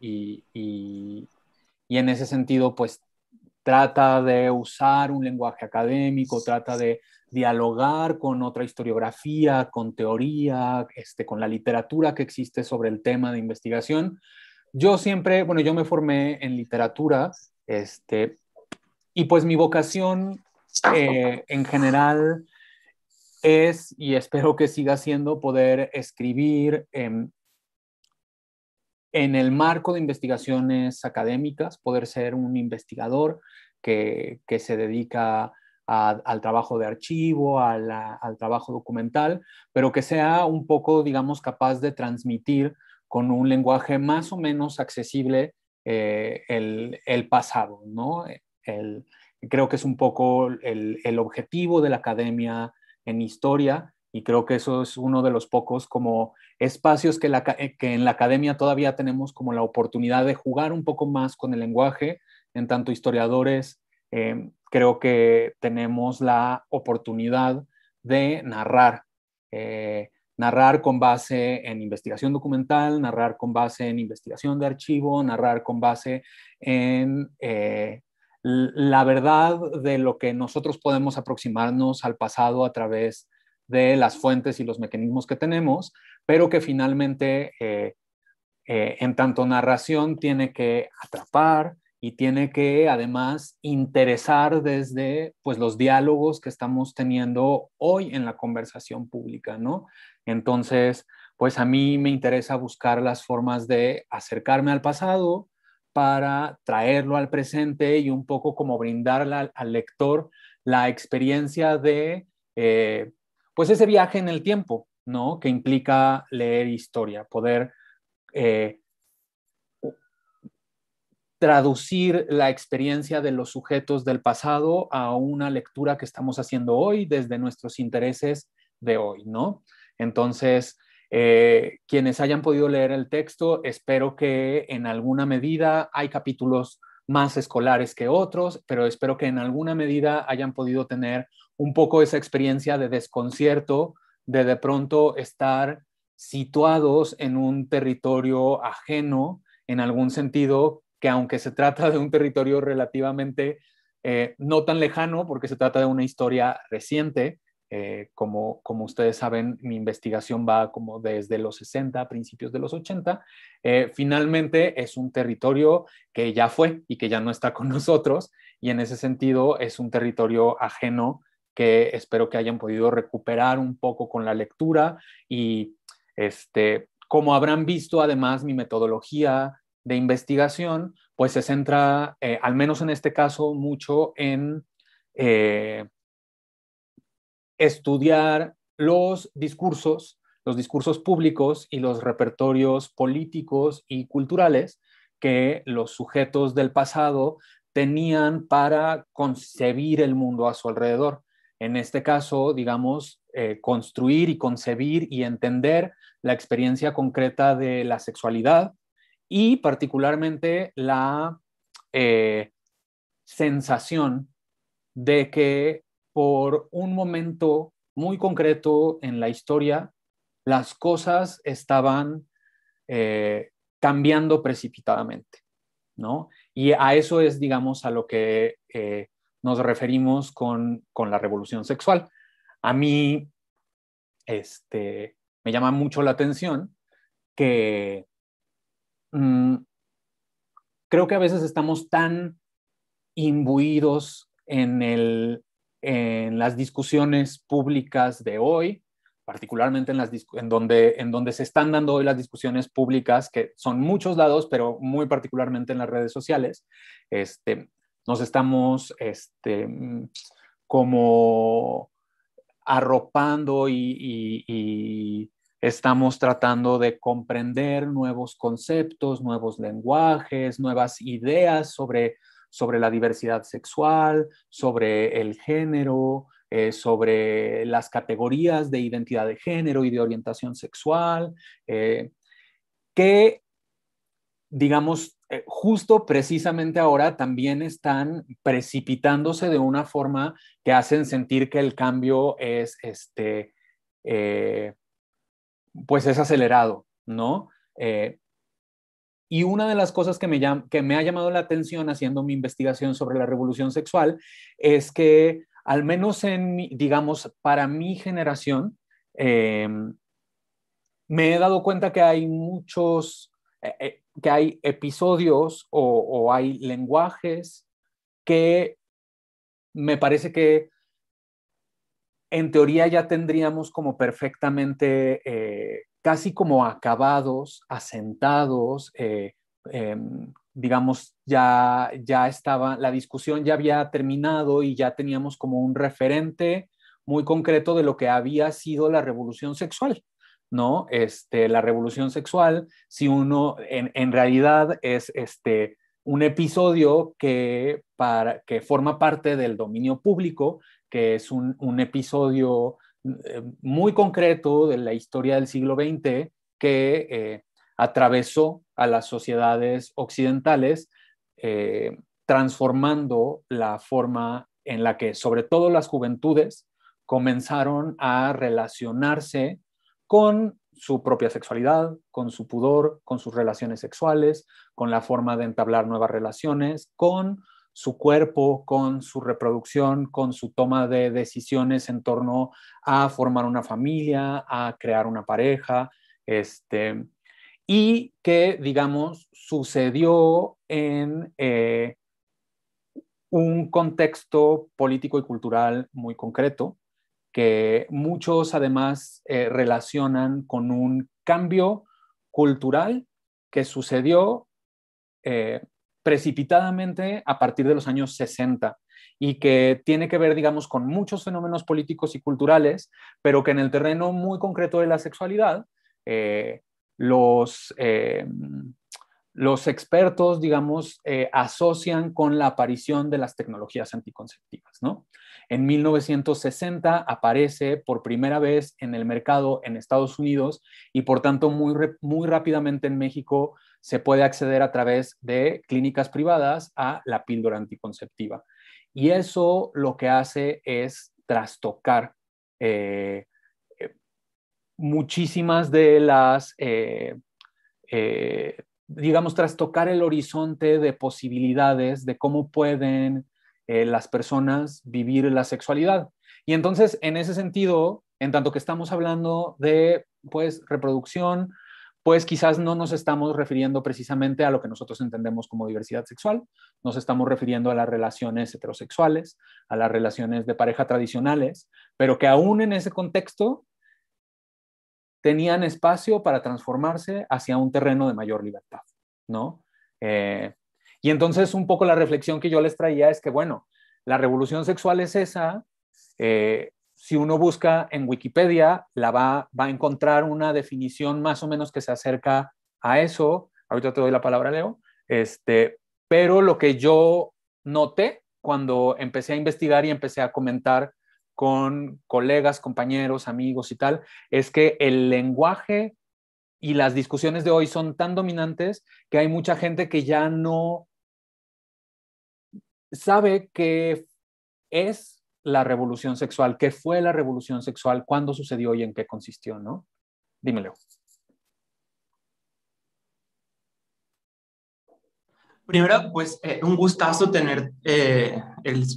y, en ese sentido, pues trata de usar un lenguaje académico, trata de dialogar con otra historiografía, con teoría, este, con la literatura que existe sobre el tema de investigación. Yo siempre, bueno, yo me formé en literatura, este, y pues mi vocación eh, en general es, y espero que siga siendo, poder escribir en em, en el marco de investigaciones académicas, poder ser un investigador que, se dedica al trabajo de archivo, al trabajo documental, pero que sea un poco, digamos, capaz de transmitir con un lenguaje más o menos accesible eh, el, pasado, ¿no? creo que es un poco el objetivo de la academia en historia, y creo que eso es uno de los pocos como espacios eh, que, en la academia todavía tenemos como la oportunidad de jugar un poco más con el lenguaje, en tanto historiadores, em, creo que tenemos la oportunidad de narrar, eh, narrar con base en investigación documental, narrar con base en investigación de archivo, narrar con base en eh, la verdad de lo que nosotros podemos aproximarnos al pasado a través de las fuentes y los mecanismos que tenemos, pero que finalmente eh, eh, en tanto narración tiene que atrapar y tiene que además interesar desde pues los diálogos que estamos teniendo hoy en la conversación pública, ¿no? Entonces, pues a mí me interesa buscar las formas de acercarme al pasado para traerlo al presente y un poco como brindarle al, lector la experiencia de eh, pues ese viaje en el tiempo, ¿no? Que implica leer historia, poder eh, traducir la experiencia de los sujetos del pasado a una lectura que estamos haciendo hoy desde nuestros intereses de hoy, ¿no? Entonces, eh, quienes hayan podido leer el texto, espero que en alguna medida hay capítulos más escolares que otros, pero espero que en alguna medida hayan podido tener un poco esa experiencia de desconcierto, de de pronto estar situados en un territorio ajeno, en algún sentido, que aunque se trata de un territorio relativamente eh, no tan lejano, porque se trata de una historia reciente, eh, como, como ustedes saben, mi investigación va como desde los 60, a principios de los 80, eh, finalmente es un territorio que ya fue y que ya no está con nosotros, y en ese sentido es un territorio ajeno que espero que hayan podido recuperar un poco con la lectura y este, como habrán visto, además, mi metodología de investigación, pues se centra, eh, al menos en este caso, mucho en eh, estudiar los discursos, los discursos públicos y los repertorios políticos y culturales que los sujetos del pasado tenían para concebir el mundo a su alrededor en este caso, digamos, eh, construir y concebir y entender la experiencia concreta de la sexualidad y particularmente la eh, sensación de que por un momento muy concreto en la historia, las cosas estaban eh, cambiando precipitadamente, ¿no? Y a eso es, digamos, a lo que nos referimos con, la revolución sexual. A mí este, me llama mucho la atención que mm, creo que a veces estamos tan imbuidos en, las discusiones públicas de hoy, particularmente en, donde, en donde se están dando hoy las discusiones públicas, que son muchos lados, pero muy particularmente en las redes sociales, este, nos estamos este, mm, como arropando y, estamos tratando de comprender nuevos conceptos, nuevos lenguajes, nuevas ideas sobre, sobre la diversidad sexual, sobre el género, eh, sobre las categorías de identidad de género y de orientación sexual, eh, que, digamos, eh, justo precisamente ahora también están precipitándose de una forma que hacen sentir que el cambio es, este, eh, pues es acelerado, ¿no? Eh, y una de las cosas que me, que me ha llamado la atención haciendo mi investigación sobre la revolución sexual es que, al menos en, digamos, para mi generación, me he dado cuenta que hay muchos eh, eh, que hay episodios o, hay lenguajes que me parece que en teoría ya tendríamos como perfectamente, eh, casi como acabados, asentados, em, digamos, ya, ya estaba, la discusión ya había terminado y ya teníamos como un referente muy concreto de lo que había sido la revolución sexual. ¿no? Este, la revolución sexual, si uno en, realidad es este, un episodio que, para, que forma parte del dominio público, que es un, episodio eh, muy concreto de la historia del siglo XX que eh, atravesó a las sociedades occidentales, eh, transformando la forma en la que sobre todo las juventudes comenzaron a relacionarse con su propia sexualidad, con su pudor, con sus relaciones sexuales, con la forma de entablar nuevas relaciones, con su cuerpo, con su reproducción, con su toma de decisiones en torno a formar una familia, a crear una pareja, este, y que, digamos, sucedió en eh, un contexto político y cultural muy concreto, que muchos además eh, relacionan con un cambio cultural que sucedió eh, precipitadamente a partir de los años 60 y que tiene que ver, digamos, con muchos fenómenos políticos y culturales, pero que en el terreno muy concreto de la sexualidad, eh, los, los expertos, digamos, eh, asocian con la aparición de las tecnologías anticonceptivas, ¿no? En 1960 aparece por primera vez en el mercado en Estados Unidos y por tanto muy, muy rápidamente en México se puede acceder a través de clínicas privadas a la píldora anticonceptiva. Y eso lo que hace es trastocar eh, eh, muchísimas de las digamos, trastocar el horizonte de posibilidades de cómo pueden eh, las personas vivir la sexualidad. Y entonces, en ese sentido, en tanto que estamos hablando de, pues, reproducción, pues quizás no nos estamos refiriendo precisamente a lo que nosotros entendemos como diversidad sexual, nos estamos refiriendo a las relaciones heterosexuales, a las relaciones de pareja tradicionales, pero que aún en ese contexto tenían espacio para transformarse hacia un terreno de mayor libertad, ¿no? Eh, y entonces un poco la reflexión que yo les traía es que, bueno, la revolución sexual es esa, eh, si uno busca en Wikipedia, la va, a encontrar una definición más o menos que se acerca a eso, ahorita te doy la palabra, Leo, este, pero lo que yo noté cuando empecé a investigar y empecé a comentar con colegas, compañeros, amigos y tal, es que el lenguaje y las discusiones de hoy son tan dominantes que hay mucha gente que ya no sabe qué es la revolución sexual, qué fue la revolución sexual, cuándo sucedió y en qué consistió, ¿no? Dímelo. Primero, pues eh, un gustazo tener eh,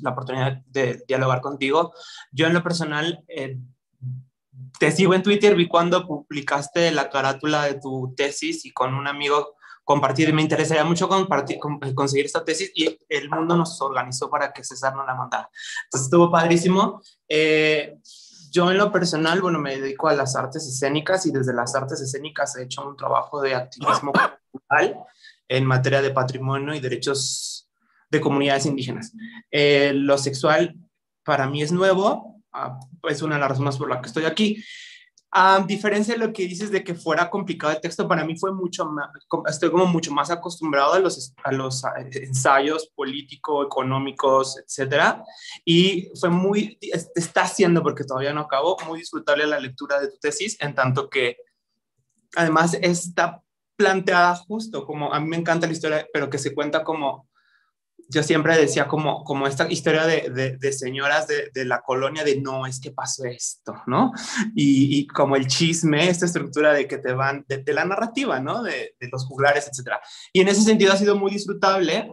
la oportunidad de dialogar contigo. Yo en lo personal eh, te sigo en Twitter, vi cuando publicaste la carátula de tu tesis y con un amigo compartí, me interesaría mucho compartir, conseguir esta tesis y el mundo nos organizó para que César nos la mandara. Entonces estuvo padrísimo. yo en lo personal, bueno, me dedico a las artes escénicas y desde las artes escénicas he hecho un trabajo de activismo cultural en materia de patrimonio y derechos de comunidades indígenas. Eh, lo sexual para mí es nuevo, ah, es una de las razones por la que estoy aquí. A diferencia de lo que dices de que fuera complicado el texto, para mí fue mucho más, estoy como mucho más acostumbrado a los, a los ah, ensayos políticos, económicos, etcétera. Y fue muy, está siendo, porque todavía no acabó, muy disfrutable la lectura de tu tesis, en tanto que además está planteada justo, como a mí me encanta la historia, pero que se cuenta como, yo siempre decía como, como esta historia de, señoras de, la colonia de no, es que pasó esto, ¿no? Y, como el chisme, esta estructura de que te van, de, la narrativa, ¿no? De, los juglares, etc. Y en ese sentido ha sido muy disfrutable.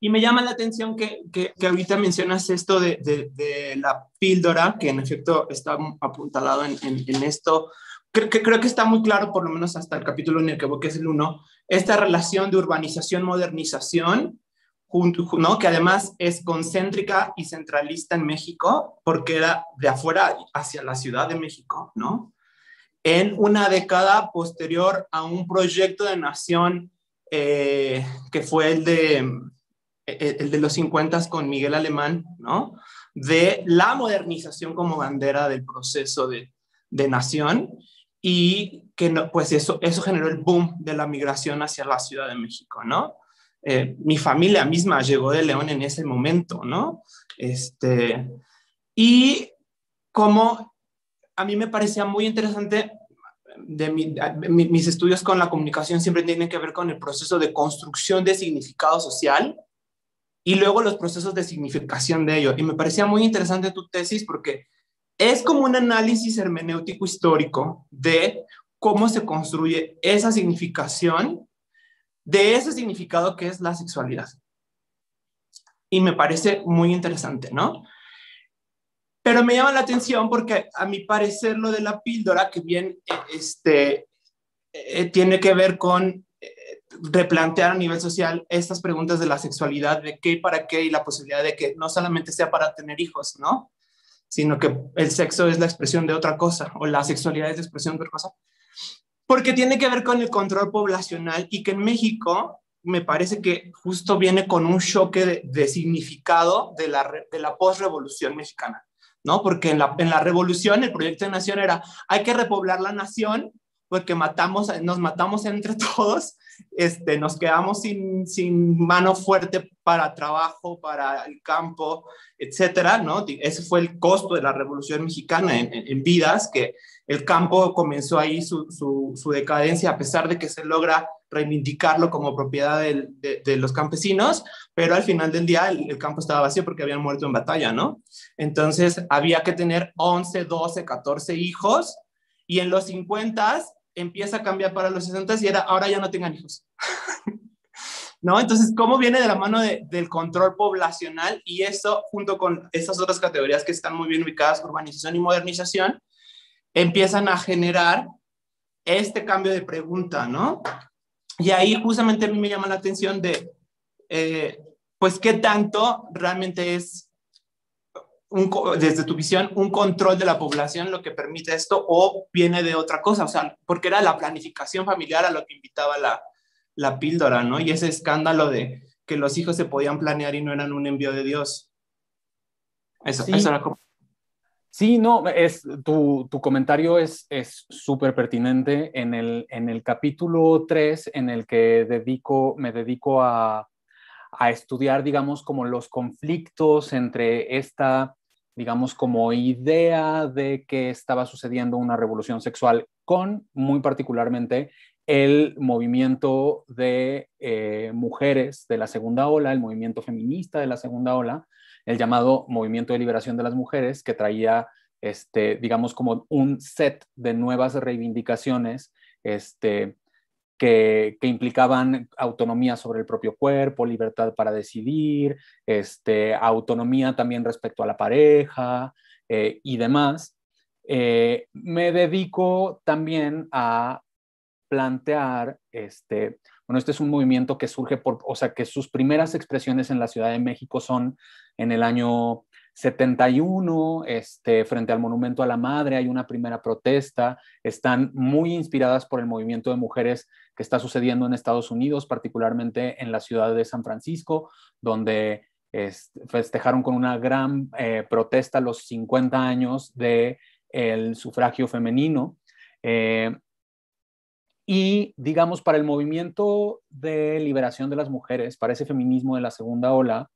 Y me llama la atención que, que, ahorita mencionas esto de, la píldora, que en efecto está apuntalado en, en, en esto creo que, creo que está muy claro, por lo menos hasta el capítulo en el que voy, es el 1, esta relación de urbanización-modernización, ¿no? que además es concéntrica y centralista en México, porque era de afuera hacia la Ciudad de México, ¿no? en una década posterior a un proyecto de nación eh, que fue el de, e-, e-, el de los 50 con Miguel Alemán, ¿no? de la modernización como bandera del proceso de, de nación y que no, pues eso, eso generó el boom de la migración hacia la Ciudad de México, ¿no? Eh, mi familia misma llegó de León en ese momento, ¿no? Este, y como a mí me parecía muy interesante, de mis estudios con la comunicación siempre tienen que ver con el proceso de construcción de significado social y luego los procesos de significación de ello. Y me parecía muy interesante tu tesis porque es como un análisis hermenéutico histórico de cómo se construye esa significación de ese significado que es la sexualidad. Y me parece muy interesante, ¿no? Pero me llama la atención porque a mi parecer lo de la píldora, que bien eh, este, eh, tiene que ver con eh, replantear a nivel social estas preguntas de la sexualidad, de qué y para qué, y la posibilidad de que no solamente sea para tener hijos, ¿no? sino que el sexo es la expresión de otra cosa o la sexualidad es la expresión de otra cosa, porque tiene que ver con el control poblacional y que en México me parece que justo viene con un choque de, significado de la, de la posrevolución mexicana, ¿no? Porque en la, en la revolución el proyecto de nación era, hay que repoblar la nación porque pues, matamos, nos matamos entre todos, este, nos quedamos sin, sin mano fuerte para trabajo, para el campo, etcétera, ¿no? Ese fue el costo de la Revolución Mexicana en, vidas, que el campo comenzó ahí su, su, su, decadencia, a pesar de que se logra reivindicarlo como propiedad de, de, los campesinos, pero al final del día el, campo estaba vacío porque habían muerto en batalla, ¿no? Entonces había que tener 11, 12, 14 hijos, y en los 50 empieza a cambiar para los 60 y era, ahora ya no tengan hijos. ¿No? Entonces, ¿cómo viene de la mano del control poblacional y eso junto con esas otras categorías que están muy bien ubicadas, urbanización y modernización, empiezan a generar este cambio de pregunta, ¿no? Y ahí justamente a mí me llama la atención de, eh, pues, ¿qué tanto realmente es un, desde tu visión, un control de la población lo que permite esto o viene de otra cosa? O sea, porque era la planificación familiar a lo que invitaba la, la píldora, ¿no? Y ese escándalo de que los hijos se podían planear y no eran un envío de Dios. Eso, sí. Sí, no, es, tu, tu comentario es súper pertinente en el, en el capítulo 3 en el que dedico, me dedico a, a estudiar, digamos, como los conflictos entre esta digamos, como idea de que estaba sucediendo una revolución sexual con, muy particularmente, el movimiento de eh, mujeres de la segunda ola, el movimiento feminista de la segunda ola, el llamado movimiento de liberación de las mujeres, que traía, este, digamos, como un set de nuevas reivindicaciones este, que, implicaban autonomía sobre el propio cuerpo, libertad para decidir, este, autonomía también respecto a la pareja eh, y demás. Eh, me dedico también a plantear, este, bueno, este es un movimiento que surge por, o sea, que sus primeras expresiones en la Ciudad de México son en el año 71, este, frente al Monumento a la Madre, hay una primera protesta, están muy inspiradas por el movimiento de mujeres que está sucediendo en Estados Unidos, particularmente en la ciudad de San Francisco, donde festejaron con una gran eh, protesta los 50 años del sufragio femenino. Eh, y digamos, para el movimiento de liberación de las mujeres, para ese feminismo de la segunda ola,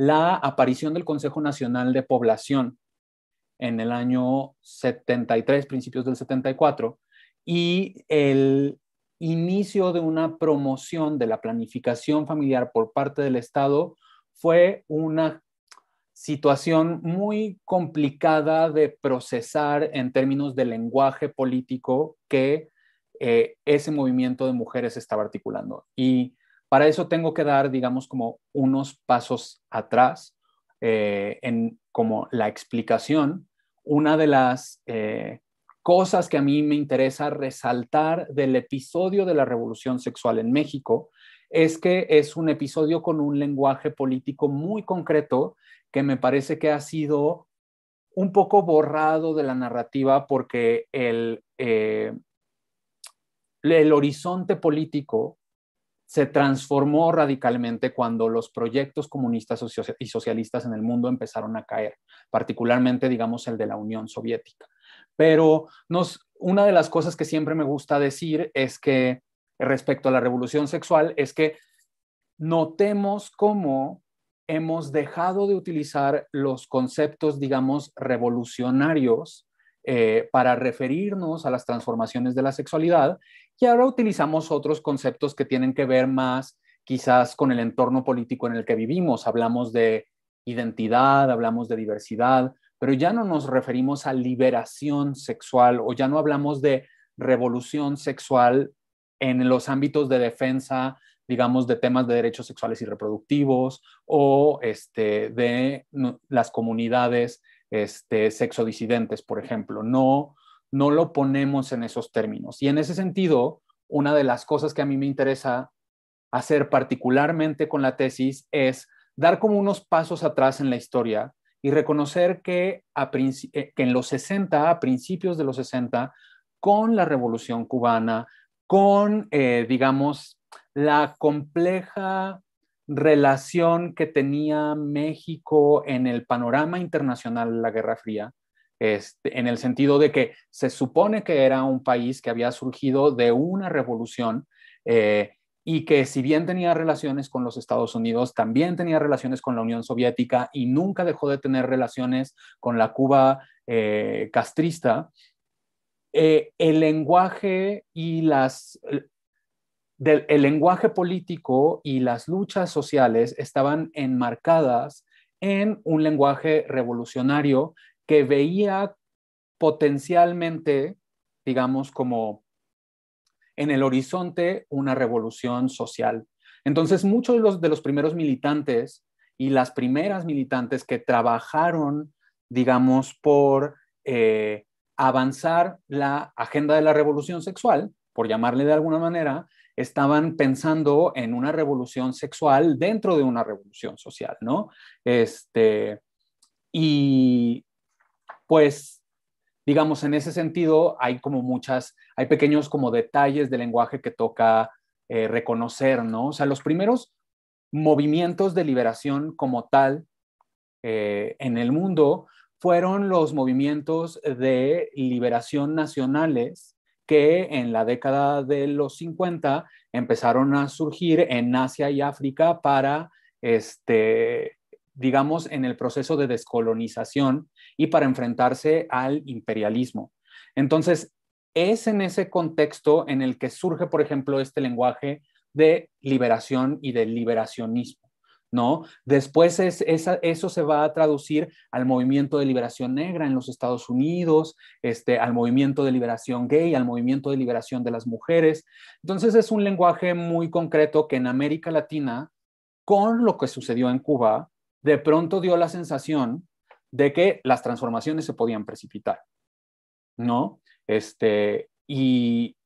la aparición del Consejo Nacional de Población en el año 73, principios del 74, y el inicio de una promoción de la planificación familiar por parte del Estado fue una situación muy complicada de procesar en términos de lenguaje político que eh, ese movimiento de mujeres estaba articulando. Y para eso tengo que dar, digamos, como unos pasos atrás eh, en como la explicación. Una de las eh, cosas que a mí me interesa resaltar del episodio de la revolución sexual en México es que es un episodio con un lenguaje político muy concreto que me parece que ha sido un poco borrado de la narrativa porque el eh, horizonte político se transformó radicalmente cuando los proyectos comunistas y socialistas en el mundo empezaron a caer, particularmente, digamos, el de la Unión Soviética. Pero nos, una de las cosas que siempre me gusta decir es que respecto a la revolución sexual es que notemos cómo hemos dejado de utilizar los conceptos, digamos, revolucionarios eh, para referirnos a las transformaciones de la sexualidad y ahora utilizamos otros conceptos que tienen que ver más quizás con el entorno político en el que vivimos. Hablamos de identidad, hablamos de diversidad, pero ya no nos referimos a liberación sexual o ya no hablamos de revolución sexual en los ámbitos de defensa, digamos, de temas de derechos sexuales y reproductivos o este, de las comunidades este, sexodisidentes, por ejemplo. No, no lo ponemos en esos términos. Y en ese sentido, una de las cosas que a mí me interesa hacer particularmente con la tesis es dar como unos pasos atrás en la historia y reconocer que, a eh, en los 60, a principios de los 60, con la revolución cubana, con, eh, digamos, la compleja relación que tenía México en el panorama internacional de la Guerra Fría, este, en el sentido de que se supone que era un país que había surgido de una revolución eh, y que si bien tenía relaciones con los Estados Unidos, también tenía relaciones con la Unión Soviética y nunca dejó de tener relaciones con la Cuba eh, castrista, eh, el lenguaje y las el lenguaje político y las luchas sociales estaban enmarcadas en un lenguaje revolucionario que veía potencialmente, digamos, como en el horizonte una revolución social. Entonces, muchos de los, primeros militantes y las primeras militantes que trabajaron, digamos, por eh, avanzar la agenda de la revolución sexual, por llamarle de alguna manera, estaban pensando en una revolución sexual dentro de una revolución social, ¿no? Este, y pues, digamos, en ese sentido hay como muchas, hay pequeños como detalles de lenguaje que toca eh, reconocer, ¿no? O sea, los primeros movimientos de liberación como tal eh, en el mundo fueron los movimientos de liberación nacionales que en la década de los 50 empezaron a surgir en Asia y África para, este, digamos, en el proceso de descolonización y para enfrentarse al imperialismo. Entonces, es en ese contexto en el que surge, por ejemplo, este lenguaje de liberación y de liberacionismo. ¿no? Después eso se va a traducir al movimiento de liberación negra en los Estados Unidos, este, al movimiento de liberación gay, al movimiento de liberación de las mujeres. Entonces es un lenguaje muy concreto que en América Latina, con lo que sucedió en Cuba, de pronto dio la sensación de que las transformaciones se podían precipitar, ¿no? Este, y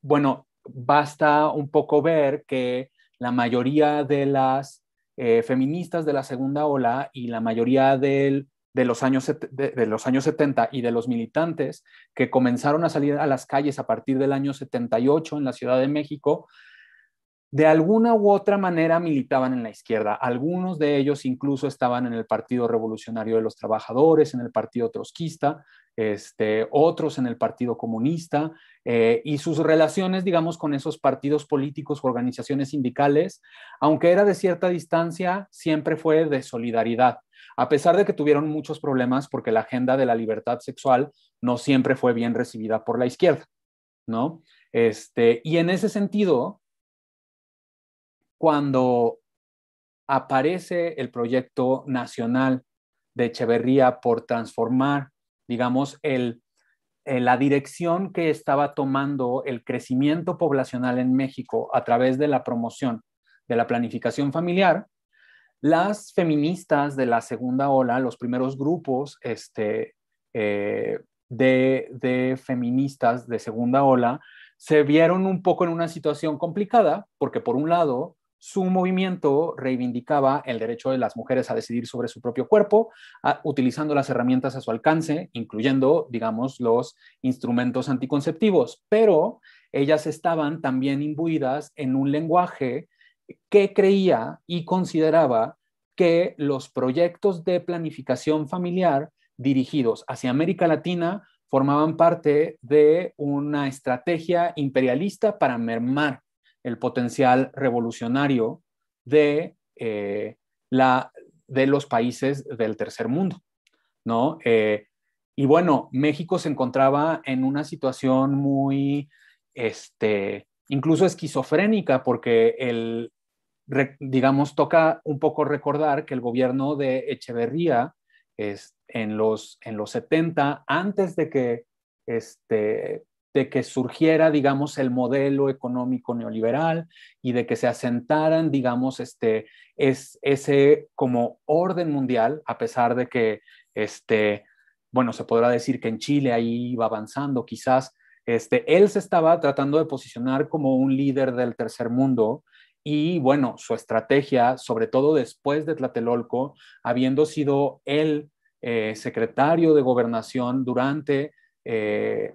bueno, basta un poco ver que la mayoría de las eh, feministas de la segunda ola y la mayoría de, los años, de, de, los años 70 y de los militantes que comenzaron a salir a las calles a partir del año 78 en la Ciudad de México, de alguna u otra manera militaban en la izquierda. Algunos de ellos incluso estaban en el Partido Revolucionario de los Trabajadores, en el Partido Trotskista, este, otros en el Partido Comunista, eh, y sus relaciones, digamos, con esos partidos políticos, o organizaciones sindicales, aunque era de cierta distancia, siempre fue de solidaridad, a pesar de que tuvieron muchos problemas porque la agenda de la libertad sexual no siempre fue bien recibida por la izquierda, ¿no? Este, y en ese sentido, cuando aparece el proyecto nacional de Echeverría por transformar digamos, eh, la dirección que estaba tomando el crecimiento poblacional en México a través de la promoción de la planificación familiar, las feministas de la segunda ola, los primeros grupos este, eh, de, feministas de segunda ola, se vieron un poco en una situación complicada, porque por un lado su movimiento reivindicaba el derecho de las mujeres a decidir sobre su propio cuerpo, ah, utilizando las herramientas a su alcance, incluyendo, digamos, los instrumentos anticonceptivos, pero ellas estaban también imbuidas en un lenguaje que creía y consideraba que los proyectos de planificación familiar dirigidos hacia América Latina formaban parte de una estrategia imperialista para mermar el potencial revolucionario de, eh, la, de los países del tercer mundo, ¿no? Eh, y bueno, México se encontraba en una situación muy, este, incluso esquizofrénica, porque el, digamos, toca un poco recordar que el gobierno de Echeverría es, en, los, en los 70, antes de que este, de que surgiera, digamos, el modelo económico neoliberal y de que se asentaran, digamos, este, es, ese como orden mundial, a pesar de que, este, bueno, se podrá decir que en Chile ahí iba avanzando quizás, este, él se estaba tratando de posicionar como un líder del tercer mundo y bueno, su estrategia, sobre todo después de Tlatelolco, habiendo sido él eh, secretario de gobernación durante eh,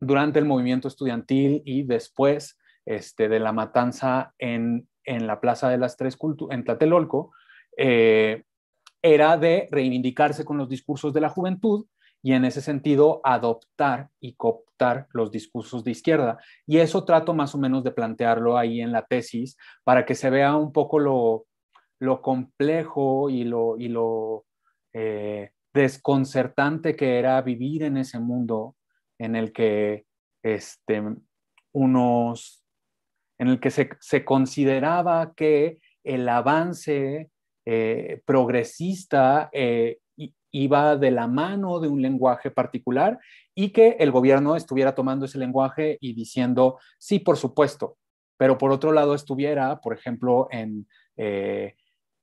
durante el movimiento estudiantil y después este, de la matanza en, la Plaza de las Tres Culturas, en Tlatelolco, eh, era de reivindicarse con los discursos de la juventud y en ese sentido adoptar y cooptar los discursos de izquierda. Y eso trato más o menos de plantearlo ahí en la tesis para que se vea un poco lo, complejo y lo, eh, desconcertante que era vivir en ese mundo en el que este, unos, en el que se, consideraba que el avance eh, progresista eh, iba de la mano de un lenguaje particular y que el gobierno estuviera tomando ese lenguaje y diciendo, sí, por supuesto, pero por otro lado estuviera, por ejemplo, en eh,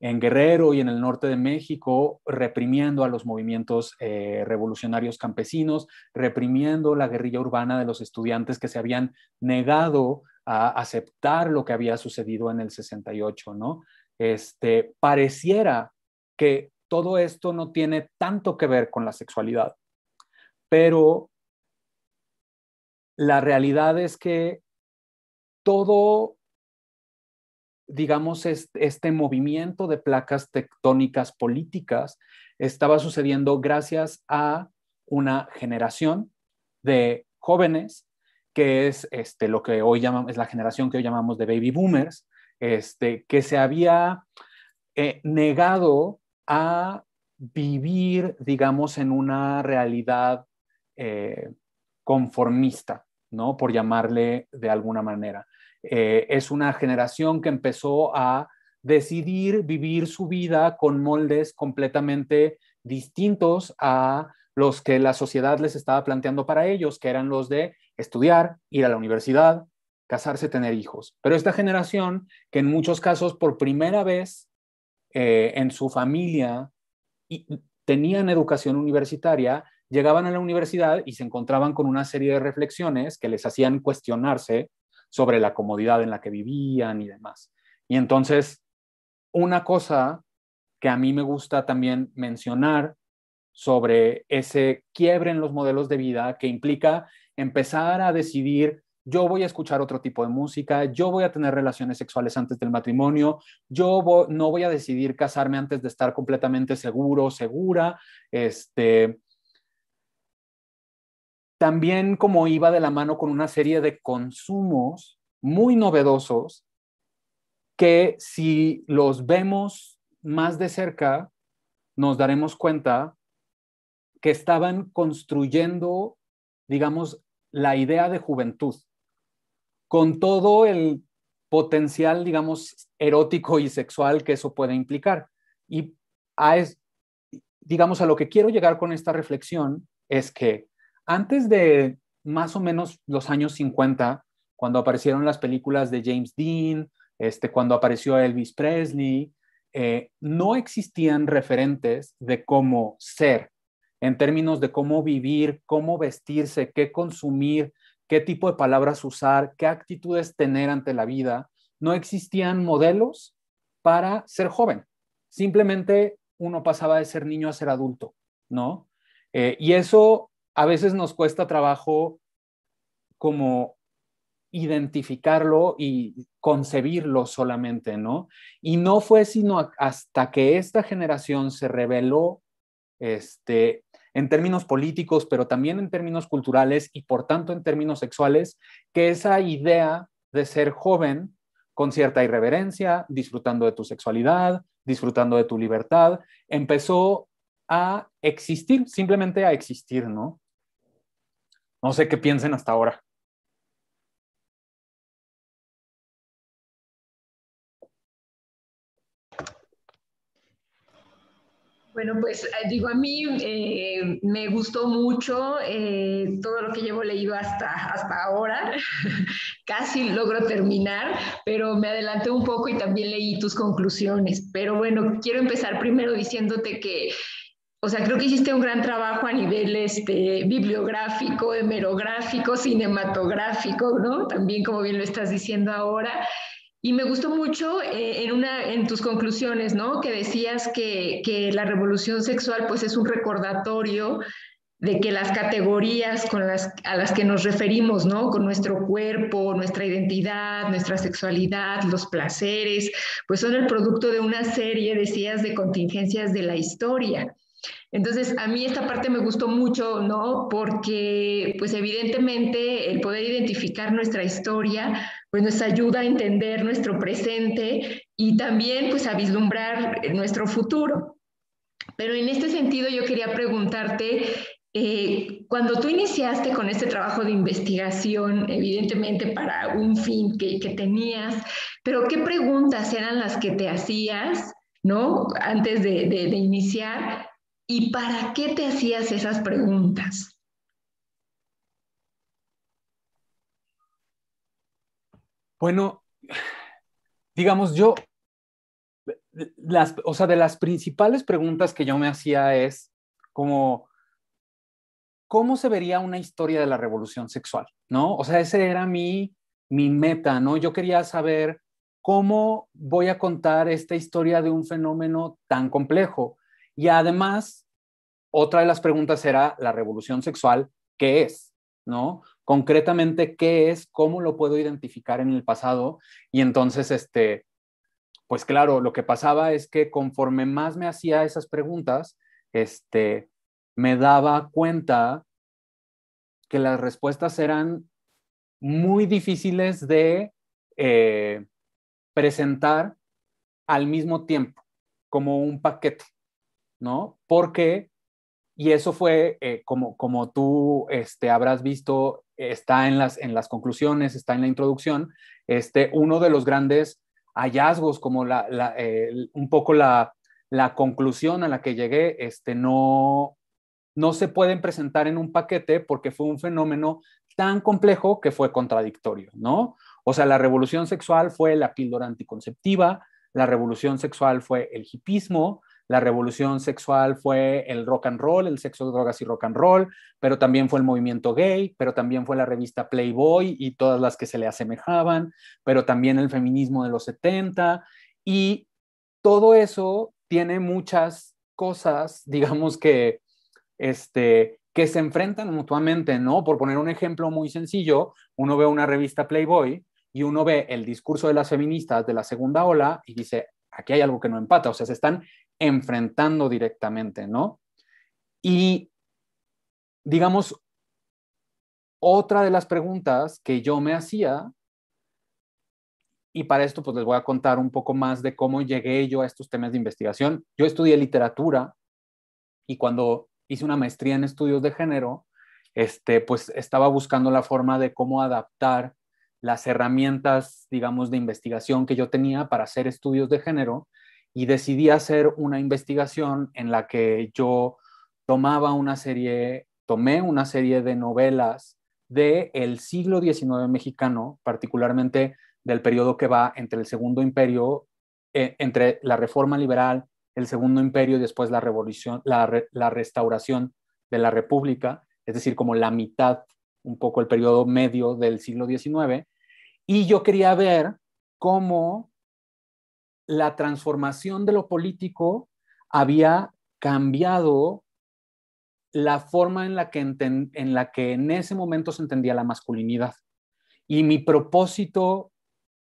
en Guerrero y en el norte de México, reprimiendo a los movimientos eh, revolucionarios campesinos, reprimiendo la guerrilla urbana de los estudiantes que se habían negado a aceptar lo que había sucedido en el 68, ¿no? Este, pareciera que todo esto no tiene tanto que ver con la sexualidad, pero la realidad es que todo digamos, este, movimiento de placas tectónicas políticas estaba sucediendo gracias a una generación de jóvenes, que es este, lo que hoy llamamos, es la generación que hoy llamamos de baby boomers, este, que se había eh, negado a vivir, digamos, en una realidad eh, conformista, ¿no? Por llamarle de alguna manera. Eh, es una generación que empezó a decidir vivir su vida con moldes completamente distintos a los que la sociedad les estaba planteando para ellos, que eran los de estudiar, ir a la universidad, casarse, tener hijos. Pero esta generación, que en muchos casos por primera vez eh, en su familia tenían educación universitaria, llegaban a la universidad y se encontraban con una serie de reflexiones que les hacían cuestionarse sobre la comodidad en la que vivían y demás. Y entonces, una cosa que a mí me gusta también mencionar sobre ese quiebre en los modelos de vida que implica empezar a decidir, yo voy a escuchar otro tipo de música, yo voy a tener relaciones sexuales antes del matrimonio, yo no voy a decidir casarme antes de estar completamente seguro, segura, este, también como iba de la mano con una serie de consumos muy novedosos que si los vemos más de cerca, nos daremos cuenta que estaban construyendo, digamos, la idea de juventud, con todo el potencial, digamos, erótico y sexual que eso puede implicar. Y a es, digamos, a lo que quiero llegar con esta reflexión es que antes de más o menos los años 50, cuando aparecieron las películas de James Dean, este, cuando apareció Elvis Presley, eh, no existían referentes de cómo ser en términos de cómo vivir, cómo vestirse, qué consumir, qué tipo de palabras usar, qué actitudes tener ante la vida. No existían modelos para ser joven. Simplemente uno pasaba de ser niño a ser adulto, ¿no? Eh, y eso a veces nos cuesta trabajo como identificarlo y concebirlo solamente, ¿no? Y no fue sino hasta que esta generación se reveló este, en términos políticos, pero también en términos culturales y por tanto en términos sexuales, que esa idea de ser joven con cierta irreverencia, disfrutando de tu sexualidad, disfrutando de tu libertad, empezó a existir, simplemente a existir, ¿no? No sé qué piensen hasta ahora. Bueno, pues eh, digo, a mí eh, me gustó mucho eh, todo lo que llevo leído hasta, hasta ahora. Casi logro terminar, pero me adelanté un poco y también leí tus conclusiones. Pero bueno, quiero empezar primero diciéndote que o sea, creo que hiciste un gran trabajo a nivel este, bibliográfico, hemerográfico, cinematográfico, ¿no? También como bien lo estás diciendo ahora. Y me gustó mucho eh, en, una, en tus conclusiones, ¿no? Que decías que, que la revolución sexual pues es un recordatorio de que las categorías con las, a las que nos referimos, ¿no? Con nuestro cuerpo, nuestra identidad, nuestra sexualidad, los placeres, pues son el producto de una serie, decías, de contingencias de la historia. Entonces, a mí esta parte me gustó mucho, ¿no? Porque, pues evidentemente, el poder identificar nuestra historia, pues nos ayuda a entender nuestro presente y también, pues, a vislumbrar eh, nuestro futuro. Pero en este sentido, yo quería preguntarte, eh, cuando tú iniciaste con este trabajo de investigación, evidentemente para un fin que, tenías, pero ¿qué preguntas eran las que te hacías? ¿no? Antes de, iniciar ¿Y para qué te hacías esas preguntas? Bueno, digamos, yo, o sea, de las principales preguntas que yo me hacía es como, ¿cómo se vería una historia de la revolución sexual? ¿No? O sea, ese era mi, mi meta, ¿no? Yo quería saber cómo voy a contar esta historia de un fenómeno tan complejo y además, otra de las preguntas era la revolución sexual, ¿qué es? ¿No? Concretamente, ¿qué es? ¿Cómo lo puedo identificar en el pasado? Y entonces, este, pues claro, lo que pasaba es que conforme más me hacía esas preguntas, este, me daba cuenta que las respuestas eran muy difíciles de eh, presentar al mismo tiempo, como un paquete, ¿no? Porque, y eso fue, eh, como, como tú este, habrás visto, está en las, en las conclusiones, está en la introducción, este, uno de los grandes hallazgos, como la, la eh, un poco la, la, conclusión a la que llegué, este, no, no se pueden presentar en un paquete porque fue un fenómeno tan complejo que fue contradictorio, ¿no? O sea, la revolución sexual fue la píldora anticonceptiva, la revolución sexual fue el hipismo, la revolución sexual fue el rock and roll, el sexo, drogas y rock and roll, pero también fue el movimiento gay, pero también fue la revista Playboy y todas las que se le asemejaban, pero también el feminismo de los 70 y todo eso tiene muchas cosas, digamos que, este, que se enfrentan mutuamente, ¿no? Por poner un ejemplo muy sencillo, uno ve una revista Playboy y uno ve el discurso de las feministas de la segunda ola y dice, aquí hay algo que no empata, o sea, se están enfrentando directamente, ¿no? Y digamos, otra de las preguntas que yo me hacía, y para esto pues les voy a contar un poco más de cómo llegué yo a estos temas de investigación. Yo estudié literatura y cuando hice una maestría en estudios de género, este, pues estaba buscando la forma de cómo adaptar las herramientas, digamos, de investigación que yo tenía para hacer estudios de género y decidí hacer una investigación en la que yo tomaba una serie, tomé una serie de novelas del el siglo XIX mexicano, particularmente del periodo que va entre el Segundo Imperio, eh, entre la Reforma Liberal, el Segundo Imperio y después la, revolución, la, la restauración de la República, es decir, como la mitad, un poco el periodo medio del siglo XIX. Y yo quería ver cómo la transformación de lo político había cambiado la forma en la que, en, la que en ese momento se entendía la masculinidad. Y mi propósito,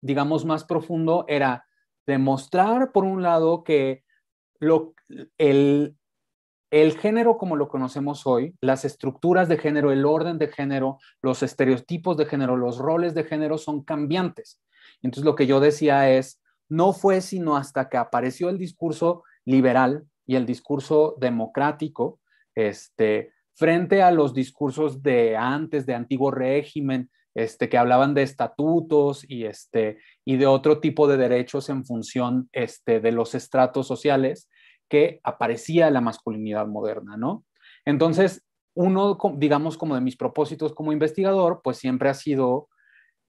digamos, más profundo era demostrar, por un lado, que lo, el género como lo conocemos hoy, las estructuras de género, el orden de género, los estereotipos de género, los roles de género son cambiantes. Entonces lo que yo decía es, no fue sino hasta que apareció el discurso liberal y el discurso democrático, este, frente a los discursos de antes, de antiguo régimen, este, que hablaban de estatutos y, este, y de otro tipo de derechos en función este, de los estratos sociales que aparecía la masculinidad moderna, ¿no? Entonces, uno, digamos, como de mis propósitos como investigador, pues siempre ha sido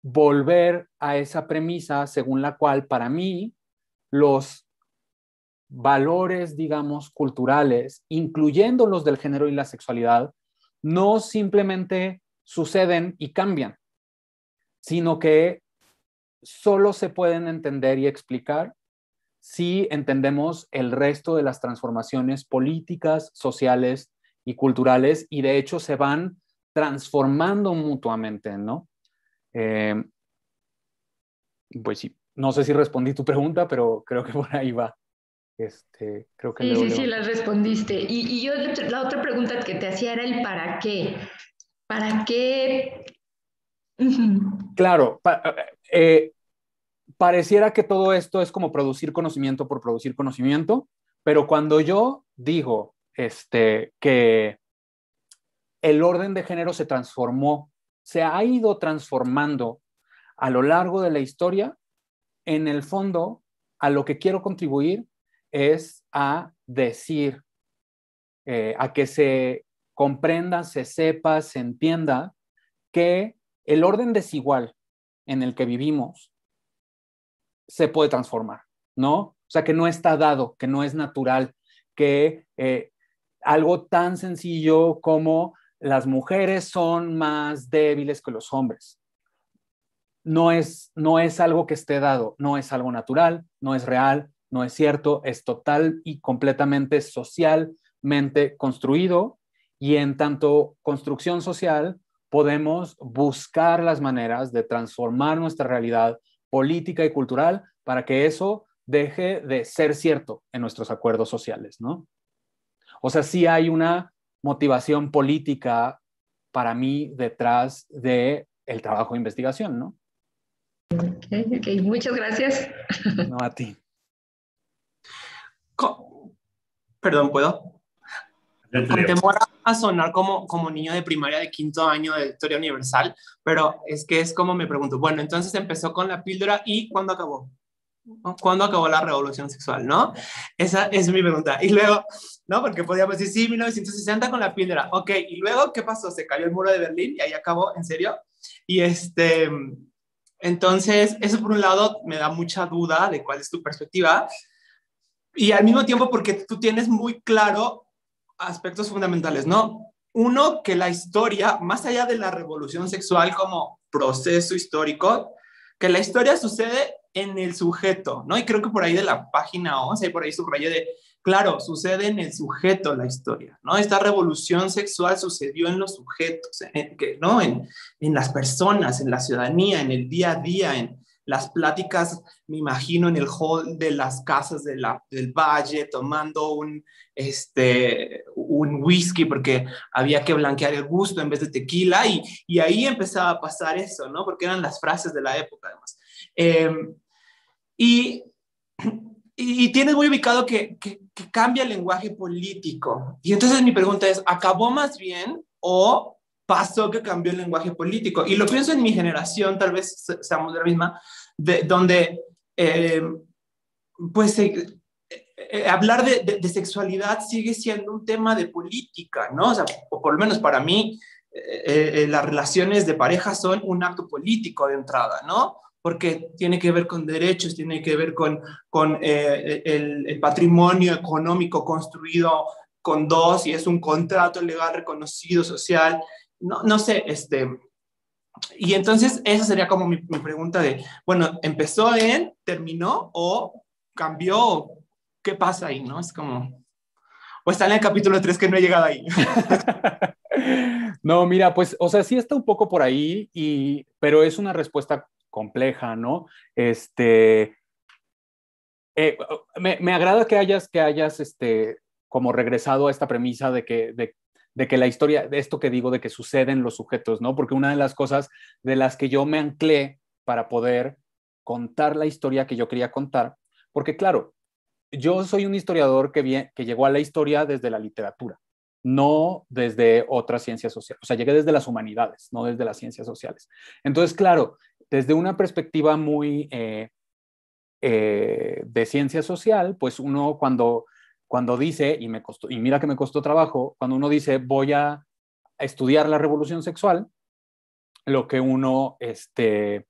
volver a esa premisa según la cual para mí los valores, digamos, culturales, incluyendo los del género y la sexualidad, no simplemente suceden y cambian, sino que solo se pueden entender y explicar si entendemos el resto de las transformaciones políticas, sociales y culturales, y de hecho se van transformando mutuamente, ¿no? Eh, pues sí, no sé si respondí tu pregunta, pero creo que por ahí va. Este, creo que sí, sí, sí, la respondiste. Y, yo la otra pregunta que te hacía era el para qué. ¿Para qué? claro, eh, pareciera que todo esto es como producir conocimiento por producir conocimiento, pero cuando yo digo este, que el orden de género se transformó se ha ido transformando a lo largo de la historia, en el fondo, a lo que quiero contribuir es a decir, eh, a que se comprenda, se sepa, se entienda que el orden desigual en el que vivimos se puede transformar, ¿no? O sea, que no está dado, que no es natural, que eh, algo tan sencillo como las mujeres son más débiles que los hombres. No es, no es algo que esté dado, no es algo natural, no es real, no es cierto, es total y completamente socialmente construido y en tanto construcción social podemos buscar las maneras de transformar nuestra realidad política y cultural para que eso deje de ser cierto en nuestros acuerdos sociales, ¿no? O sea, sí hay una motivación política para mí detrás de trabajo de investigación, ¿no? Ok, ok, muchas gracias. No, a ti. Perdón, ¿puedo? Con temor a sonar como, como niño de primaria de quinto año de historia universal, pero es que es como me pregunto, bueno, entonces empezó con la píldora y ¿cuándo acabó? ¿Cuándo acabó la revolución sexual, no? Esa es mi pregunta. Y luego, ¿no? Porque podríamos decir, sí, 1960 con la píldora. Ok, y luego, ¿qué pasó? Se cayó el muro de Berlín y ahí acabó, ¿en serio? Y este, entonces, eso por un lado me da mucha duda de cuál es tu perspectiva. Y al mismo tiempo, porque tú tienes muy claro aspectos fundamentales, ¿no? Uno, que la historia, más allá de la revolución sexual como proceso histórico, que la historia sucede en el sujeto, ¿no? Y creo que por ahí de la página 11, por ahí subrayé de, claro, sucede en el sujeto la historia, ¿no? Esta revolución sexual sucedió en los sujetos, ¿no? En, en las personas, en la ciudadanía, en el día a día, en, las pláticas, me imagino, en el hall de las casas de la, del valle, tomando un, este, un whisky porque había que blanquear el gusto en vez de tequila y, y ahí empezaba a pasar eso, ¿no? Porque eran las frases de la época, además. Eh, y, tienes muy ubicado que, cambia el lenguaje político. Y entonces mi pregunta es, ¿acabó más bien o pasó que cambió el lenguaje político? Y lo pienso en mi generación, tal vez seamos de la misma, de, donde eh, pues eh, eh, hablar de, sexualidad sigue siendo un tema de política, ¿no? O sea, o por lo menos para mí, las relaciones de pareja son un acto político de entrada, ¿no? porque tiene que ver con derechos, tiene que ver con, con eh, el, patrimonio económico construido con dos y es un contrato legal reconocido social, no, no sé, este... Y entonces esa sería como mi, pregunta de, bueno, ¿empezó en, terminó o cambió? ¿Qué pasa ahí? ¿No? Es como... O está en el capítulo 3 que no he llegado ahí. No, mira, pues, o sea, sí está un poco por ahí, y, pero es una respuesta compleja, ¿no? Este, eh, me, agrada que hayas, que hayas, este, como regresado a esta premisa de que, de, que la historia, de esto que digo, de que suceden los sujetos, ¿no? Porque una de las cosas de las que yo me anclé para poder contar la historia que yo quería contar, porque claro, yo soy un historiador que, que llegó a la historia desde la literatura, no desde otras ciencias sociales, o sea, llegué desde las humanidades, no desde las ciencias sociales. Entonces, claro, desde una perspectiva muy eh, eh, de ciencia social, pues uno cuando, cuando dice, y, me costó, y mira que me costó trabajo, cuando uno dice voy a estudiar la revolución sexual, lo que uno, este,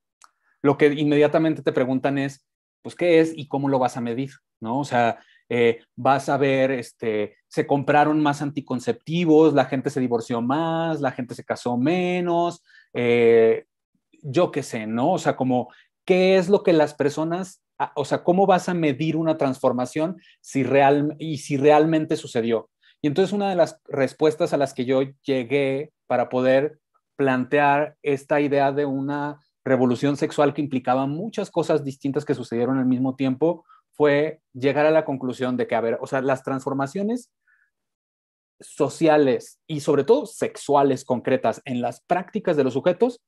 lo que inmediatamente te preguntan es, pues, ¿qué es y cómo lo vas a medir? ¿No? O sea, eh, vas a ver, este, se compraron más anticonceptivos, la gente se divorció más, la gente se casó menos, yo qué sé, ¿no? O sea, como, ¿qué es lo que las personas, ah, o sea, cómo vas a medir una transformación si real, y si realmente sucedió? Y entonces una de las respuestas a las que yo llegué para poder plantear esta idea de una revolución sexual que implicaba muchas cosas distintas que sucedieron al mismo tiempo fue llegar a la conclusión de que, a ver, o sea, las transformaciones sociales y sobre todo sexuales concretas en las prácticas de los sujetos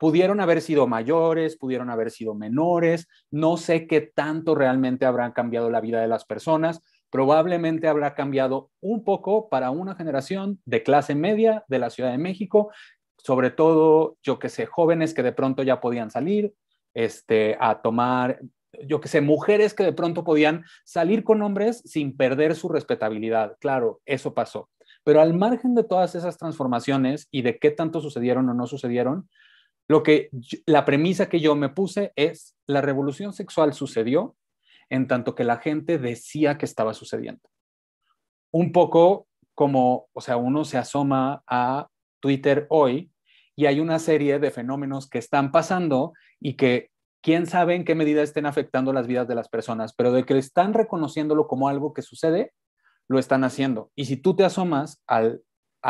Pudieron haber sido mayores, pudieron haber sido menores, no sé qué tanto realmente habrán cambiado la vida de las personas, probablemente habrá cambiado un poco para una generación de clase media de la Ciudad de México, sobre todo, yo que sé, jóvenes que de pronto ya podían salir este, a tomar, yo que sé, mujeres que de pronto podían salir con hombres sin perder su respetabilidad. Claro, eso pasó. Pero al margen de todas esas transformaciones y de qué tanto sucedieron o no sucedieron, lo que la premisa que yo me puse es la revolución sexual sucedió en tanto que la gente decía que estaba sucediendo. Un poco como, o sea, uno se asoma a Twitter hoy y hay una serie de fenómenos que están pasando y que quién sabe en qué medida estén afectando las vidas de las personas, pero de que están reconociéndolo como algo que sucede, lo están haciendo. Y si tú te asomas a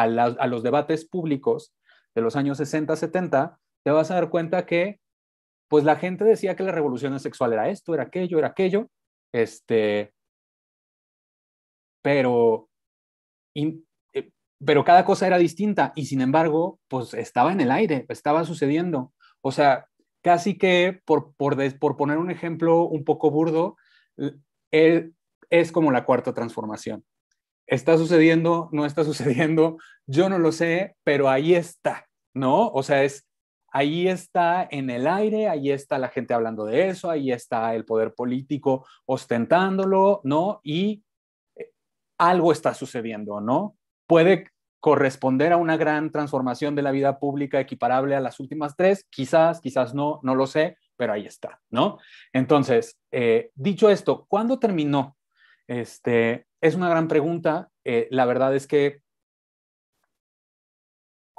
los debates públicos de los años 60, 70, te vas a dar cuenta que, pues la gente decía que la revolución sexual era esto, era aquello, era aquello, este, pero, eh, pero cada cosa era distinta y sin embargo, pues estaba en el aire, estaba sucediendo. O sea, casi que, por, por poner un ejemplo un poco burdo, e, es como la cuarta transformación. Está sucediendo, no está sucediendo, yo no lo sé, pero ahí está, ¿no? O sea, es, ahí está en el aire, ahí está la gente hablando de eso, ahí está el poder político ostentándolo, ¿no? Y eh, algo está sucediendo, ¿no? Puede corresponder a una gran transformación de la vida pública equiparable a las últimas tres, quizás, quizás no, no lo sé, pero ahí está, ¿no? Entonces, eh, dicho esto, ¿cuándo terminó? Este, es una gran pregunta. Eh, la verdad es que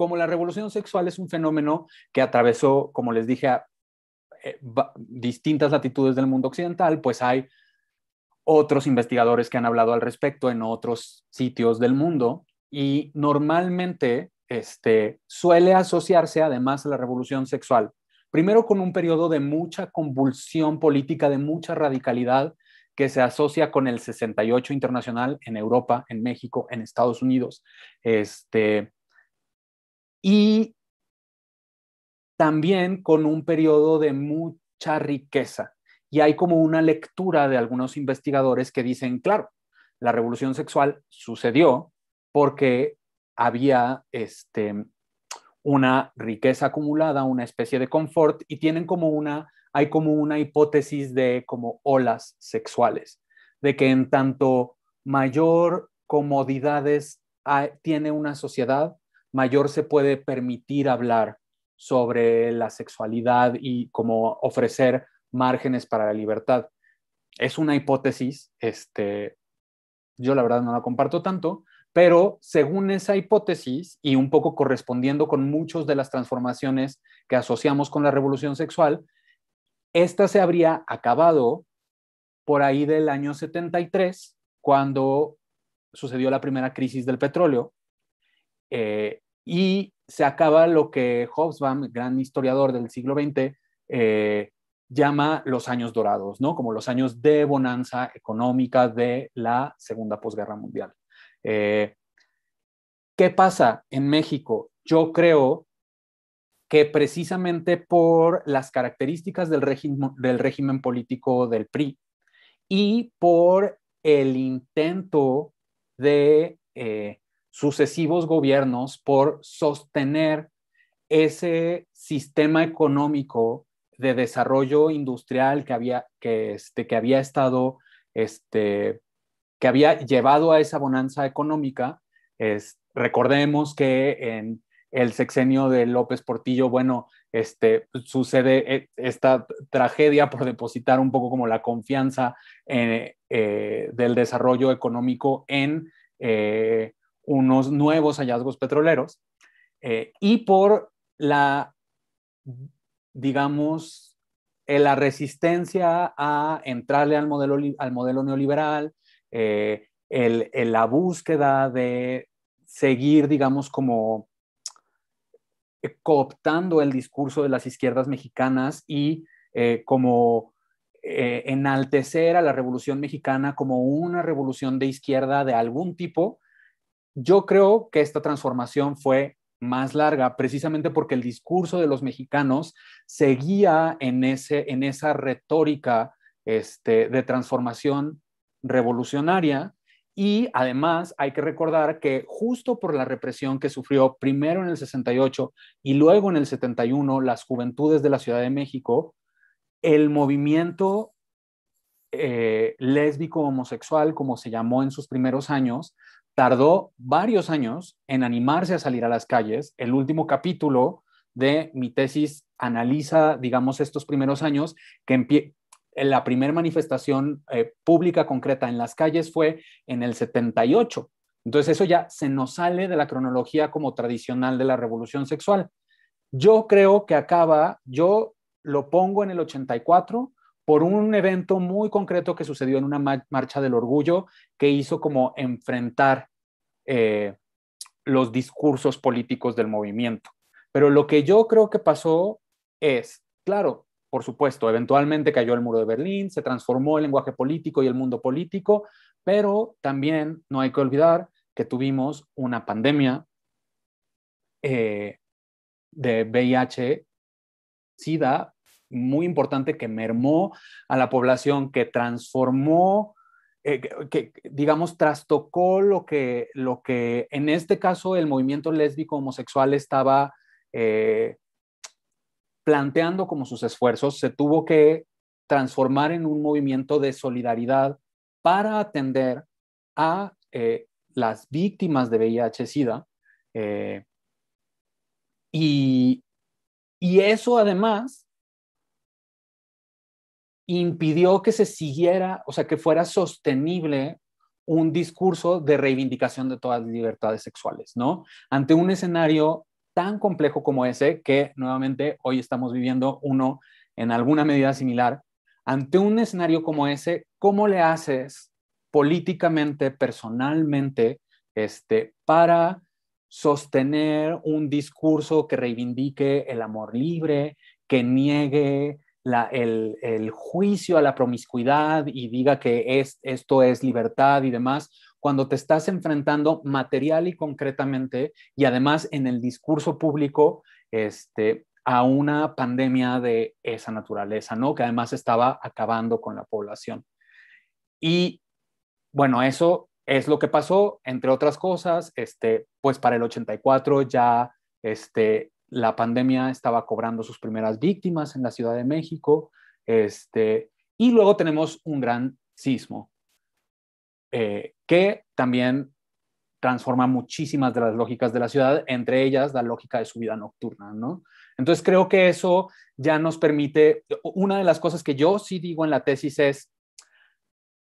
como la revolución sexual es un fenómeno que atravesó, como les dije, eh, distintas latitudes del mundo occidental, pues hay otros investigadores que han hablado al respecto en otros sitios del mundo y normalmente este, suele asociarse además a la revolución sexual, primero con un periodo de mucha convulsión política, de mucha radicalidad que se asocia con el 68 internacional en Europa, en México, en Estados Unidos, este, y también con un periodo de mucha riqueza. Y hay como una lectura de algunos investigadores que dicen, claro, la revolución sexual sucedió porque había este, una riqueza acumulada, una especie de confort y tienen como una, hay como una hipótesis de como olas sexuales, de que en tanto mayor comodidades tiene una sociedad, mayor se puede permitir hablar sobre la sexualidad y cómo ofrecer márgenes para la libertad. Es una hipótesis, este, yo la verdad no la comparto tanto, pero según esa hipótesis y un poco correspondiendo con muchas de las transformaciones que asociamos con la revolución sexual, esta se habría acabado por ahí del año 73, cuando sucedió la primera crisis del petróleo, eh, y se acaba lo que Hobsbawm, gran historiador del siglo XX, eh, llama los años dorados, ¿no? Como los años de bonanza económica de la Segunda Posguerra Mundial. Eh, ¿Qué pasa en México? Yo creo que precisamente por las características del, régimen político del PRI y por el intento de sucesivos gobiernos por sostener ese sistema económico de desarrollo industrial que había, que, este, que había estado, este, que había llevado a esa bonanza económica. recordemos que en el sexenio de López Portillo, bueno, este, sucede eh, esta tragedia por depositar un poco como la confianza eh, eh, del desarrollo económico en unos nuevos hallazgos petroleros eh, y por la, digamos, eh, la resistencia a entrarle al modelo, al modelo neoliberal, eh, la búsqueda de seguir, digamos, como cooptando el discurso de las izquierdas mexicanas y como enaltecer a la revolución mexicana como una revolución de izquierda de algún tipo yo creo que esta transformación fue más larga, precisamente porque el discurso de los mexicanos seguía en, esa retórica este, de transformación revolucionaria. Y además hay que recordar que justo por la represión que sufrió primero en el 68 y luego en el 71 las juventudes de la Ciudad de México, el movimiento eh, lésbico homosexual, como se llamó en sus primeros años, tardó varios años en animarse a salir a las calles. El último capítulo de mi tesis analiza, digamos, estos primeros años que la primera manifestación eh, pública concreta en las calles fue en el 78. Entonces eso ya se nos sale de la cronología como tradicional de la revolución sexual. Yo creo que acaba, yo lo pongo en el 84 por un evento muy concreto que sucedió en una marcha del orgullo que hizo como enfrentar eh, los discursos políticos del movimiento. Pero lo que yo creo que pasó es, claro, por supuesto, eventualmente cayó el muro de Berlín, se transformó el lenguaje político y el mundo político, pero también no hay que olvidar que tuvimos una pandemia eh, de VIH, SIDA, muy importante que mermó a la población, que transformó, eh, que, digamos, trastocó lo que, lo que en este caso el movimiento lésbico homosexual estaba eh, planteando como sus esfuerzos, se tuvo que transformar en un movimiento de solidaridad para atender a eh, las víctimas de VIH-Sida. y, eso además impidió que se siguiera, o sea, que fuera sostenible un discurso de reivindicación de todas las libertades sexuales, ¿no? Ante un escenario tan complejo como ese, que nuevamente hoy estamos viviendo uno en alguna medida similar, ante un escenario como ese, ¿cómo le haces políticamente, personalmente, este, para sostener un discurso que reivindique el amor libre, que niegue el, juicio a la promiscuidad y diga que es, esto es libertad y demás, cuando te estás enfrentando material y concretamente, y además en el discurso público, este, a una pandemia de esa naturaleza, ¿no? Que además estaba acabando con la población. Y bueno, eso es lo que pasó, entre otras cosas, este, pues para el 84 ya este, la pandemia estaba cobrando sus primeras víctimas en la Ciudad de México, este, y luego tenemos un gran sismo, eh, que también transforma muchísimas de las lógicas de la ciudad, entre ellas la lógica de su vida nocturna, Entonces creo que eso ya nos permite, una de las cosas que yo sí digo en la tesis es,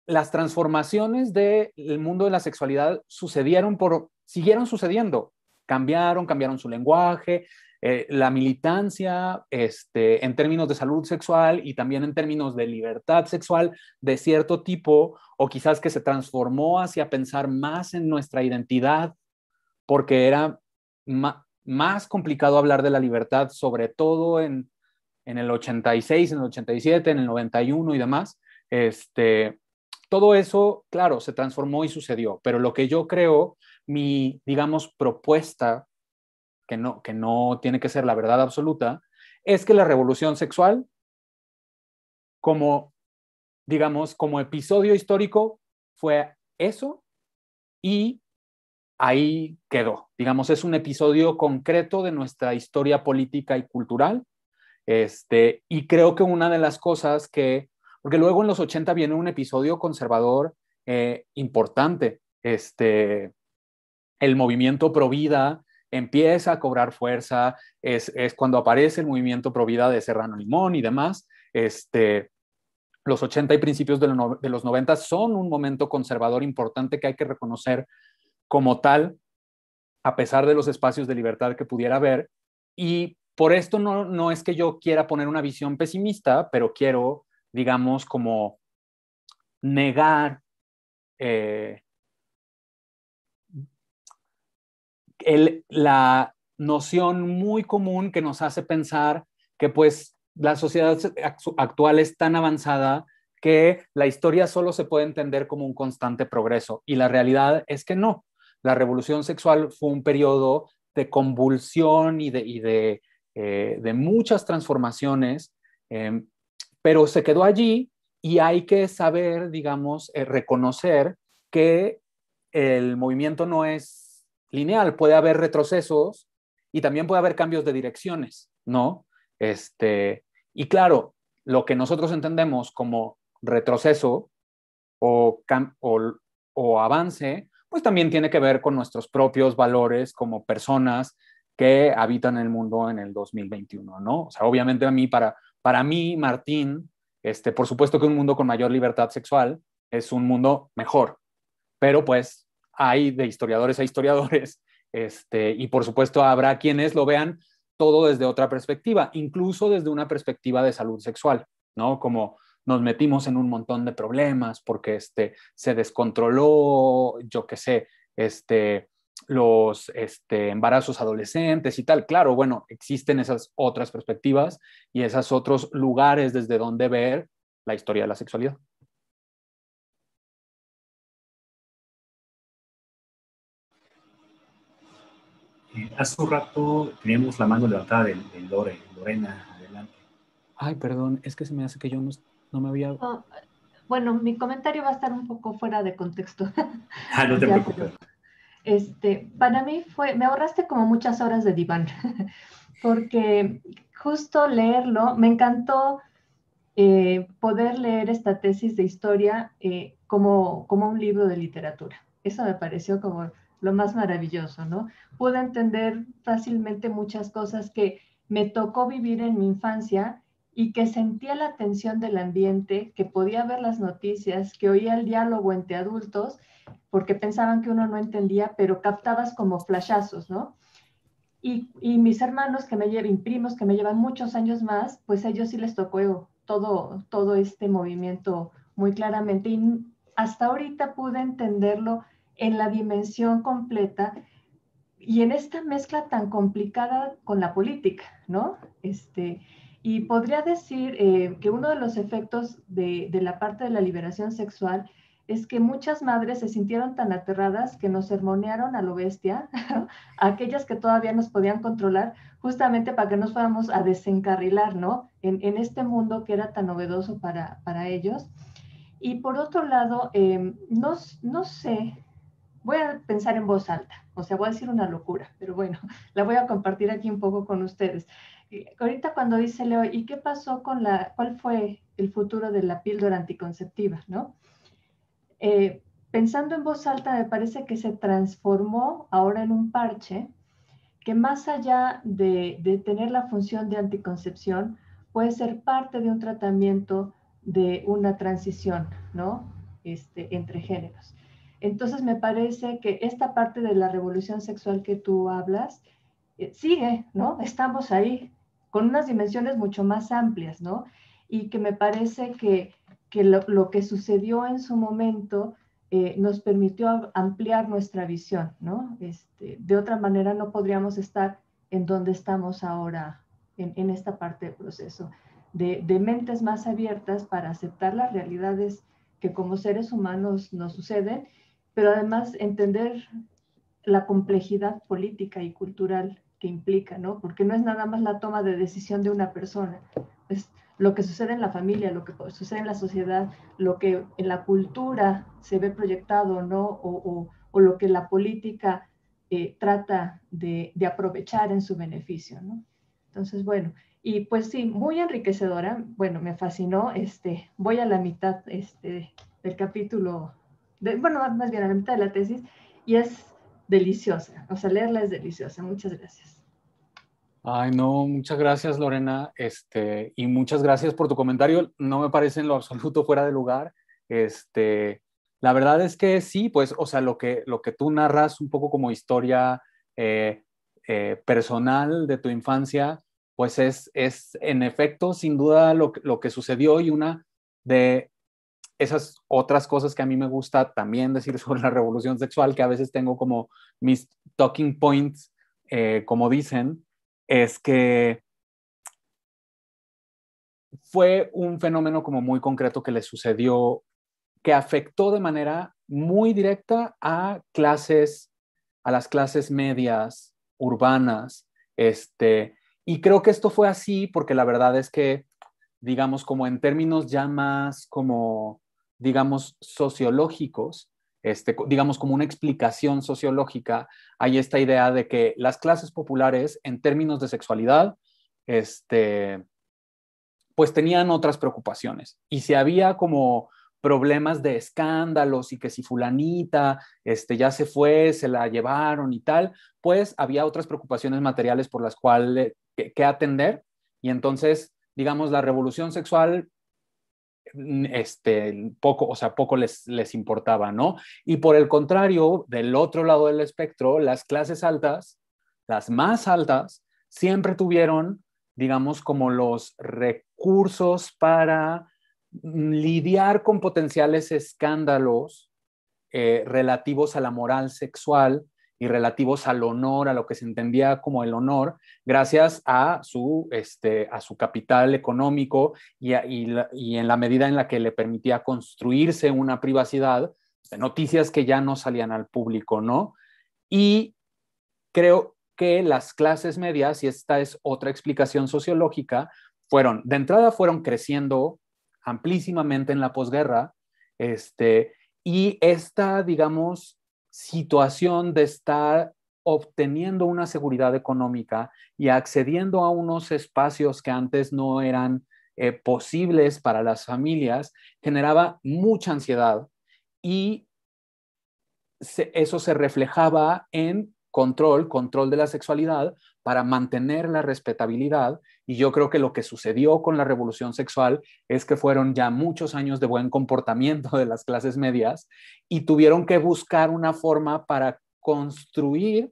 las transformaciones del mundo de la sexualidad sucedieron por, siguieron sucediendo, cambiaron, cambiaron su lenguaje, eh, la militancia este, en términos de salud sexual y también en términos de libertad sexual de cierto tipo, o quizás que se transformó hacia pensar más en nuestra identidad, porque era más complicado hablar de la libertad, sobre todo en, en, el 86, en el 87, en el 91 y demás. Este, todo eso, claro, se transformó y sucedió, pero lo que yo creo mi, digamos, propuesta, que no, tiene que ser la verdad absoluta, es que la revolución sexual, como, digamos, como episodio histórico, fue eso y ahí quedó. Digamos, es un episodio concreto de nuestra historia política y cultural. Este, y creo que una de las cosas que, porque luego en los 80 viene un episodio conservador eh, importante, este, el movimiento pro vida empieza a cobrar fuerza, es, cuando aparece el movimiento pro vida de Serrano Limón y demás. Este, los 80 y principios de, los 90 son un momento conservador importante que hay que reconocer como tal, a pesar de los espacios de libertad que pudiera haber. Y por esto no, no es que yo quiera poner una visión pesimista, pero quiero, digamos, como negar eh, la noción muy común que nos hace pensar que pues la sociedad actual es tan avanzada que la historia solo se puede entender como un constante progreso y la realidad es que no. La revolución sexual fue un periodo de convulsión y de, eh, muchas transformaciones, em, pero se quedó allí y hay que saber, digamos, eh, reconocer que el movimiento no es lineal, puede haber retrocesos y también puede haber cambios de direcciones, ¿no? Este, y claro, lo que nosotros entendemos como retroceso o, o, avance, pues también tiene que ver con nuestros propios valores como personas que habitan el mundo en el 2021, ¿no? O sea, obviamente a mí, para, para mí, Martín, este, por supuesto que un mundo con mayor libertad sexual es un mundo mejor, pero pues hay de historiadores a historiadores, este, y por supuesto habrá quienes lo vean todo desde otra perspectiva, incluso desde una perspectiva de salud sexual, ¿no? Como nos metimos en un montón de problemas porque este, se descontroló, yo qué sé, este, los este, embarazos adolescentes y tal. Claro, bueno, existen esas otras perspectivas y esos otros lugares desde donde ver la historia de la sexualidad. Eh, hace un rato teníamos la mano levantada de, Lore, Lorena, adelante. Ay, perdón, es que se me hace que yo no, me había... Ah, bueno, mi comentario va a estar un poco fuera de contexto. Ah, no te preocupes. este, para mí fue, me ahorraste como muchas horas de diván, porque justo leerlo, me encantó eh, poder leer esta tesis de historia eh, como, como un libro de literatura. Eso me pareció como lo más maravilloso, ¿no? Pude entender fácilmente muchas cosas que me tocó vivir en mi infancia y que sentía la tensión del ambiente, que podía ver las noticias, que oía el diálogo entre adultos, porque pensaban que uno no entendía, pero captabas como flashazos, ¿no? Y, mis hermanos que me llevan, primos que me llevan muchos años más, pues a ellos sí les tocó todo, todo este movimiento muy claramente. Y hasta ahorita pude entenderlo en la dimensión completa y en esta mezcla tan complicada con la política, ¿no? Este, y podría decir eh, que uno de los efectos de, la parte de la liberación sexual es que muchas madres se sintieron tan aterradas que nos sermonearon a lo bestia, aquellas que todavía nos podían controlar, justamente para que nos fuéramos a desencarrilar, ¿no? En, este mundo que era tan novedoso para, para ellos. Y por otro lado, em, no, no sé, voy a pensar en voz alta, o sea, voy a decir una locura, pero bueno, la voy a compartir aquí un poco con ustedes. Eh, ahorita cuando dice Leo, ¿y qué pasó con la, cuál fue el futuro de la píldora anticonceptiva, no? Eh, pensando en voz alta, me parece que se transformó ahora en un parche que más allá de, de tener la función de anticoncepción, puede ser parte de un tratamiento de una transición, ¿no? Este, entre géneros. Entonces me parece que esta parte de la revolución sexual que tú hablas eh, sigue, ¿no? Estamos ahí con unas dimensiones mucho más amplias, ¿no? Y que me parece que, que lo, que sucedió en su momento eh, nos permitió ampliar nuestra visión, ¿no? Este, de otra manera no podríamos estar en donde estamos ahora en, en esta parte del proceso, de, de mentes más abiertas para aceptar las realidades que como seres humanos nos suceden pero además entender la complejidad política y cultural que implica, ¿no? Porque no es nada más la toma de decisión de una persona, es lo que sucede en la familia, lo que sucede en la sociedad, lo que en la cultura se ve proyectado, ¿no? O, lo que la política eh, trata de, aprovechar en su beneficio, ¿no? Entonces, bueno, y pues sí, muy enriquecedora, bueno, me fascinó, este, voy a la mitad este, del capítulo bueno, más bien a la mitad de la tesis, y es deliciosa, o sea, leerla es deliciosa. Muchas gracias. Ay, no, muchas gracias Lorena, este, y muchas gracias por tu comentario, no me parece en lo absoluto fuera de lugar, este, la verdad es que sí, pues, o sea, lo que, lo que tú narras un poco como historia eh, eh, personal de tu infancia, pues es, es en efecto, sin duda, lo, lo que sucedió y una de esas otras cosas que a mí me gusta también decir sobre la revolución sexual, que a veces tengo como mis talking points, eh, como dicen, es que fue un fenómeno como muy concreto que le sucedió, que afectó de manera muy directa a clases, a las clases medias, urbanas, este, y creo que esto fue así porque la verdad es que, digamos, como en términos ya más como digamos, sociológicos, este, digamos, como una explicación sociológica, hay esta idea de que las clases populares, en términos de sexualidad, este, pues tenían otras preocupaciones. Y si había como problemas de escándalos y que si fulanita este, ya se fue, se la llevaron y tal, pues había otras preocupaciones materiales por las cuales que, atender. Y entonces, digamos, la revolución sexual este, poco, o sea, poco les, les importaba, ¿no? Y por el contrario, del otro lado del espectro, las clases altas, las más altas, siempre tuvieron, digamos, como los recursos para lidiar con potenciales escándalos eh, relativos a la moral sexual y relativos al honor, a lo que se entendía como el honor, gracias a su, este, a su capital económico y, en la medida en la que le permitía construirse una privacidad, noticias que ya no salían al público, ¿no? Y creo que las clases medias, y esta es otra explicación sociológica, fueron, de entrada fueron creciendo amplísimamente en la posguerra, este, y esta, digamos, situación de estar obteniendo una seguridad económica y accediendo a unos espacios que antes no eran eh, posibles para las familias, generaba mucha ansiedad y eso se reflejaba en control, control de la sexualidad para mantener la respetabilidad y yo creo que lo que sucedió con la revolución sexual es que fueron ya muchos años de buen comportamiento de las clases medias y tuvieron que buscar una forma para construir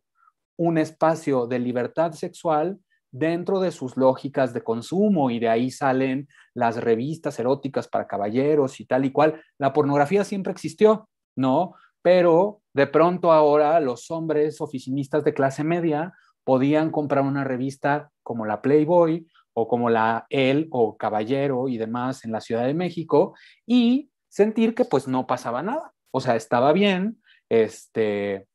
un espacio de libertad sexual dentro de sus lógicas de consumo y de ahí salen las revistas eróticas para caballeros y tal y cual. La pornografía siempre existió, ¿no? Pero de pronto ahora los hombres oficinistas de clase media podían comprar una revista como la Playboy o como la El o Caballero y demás en la Ciudad de México y sentir que pues no pasaba nada. O sea, estaba bien, este,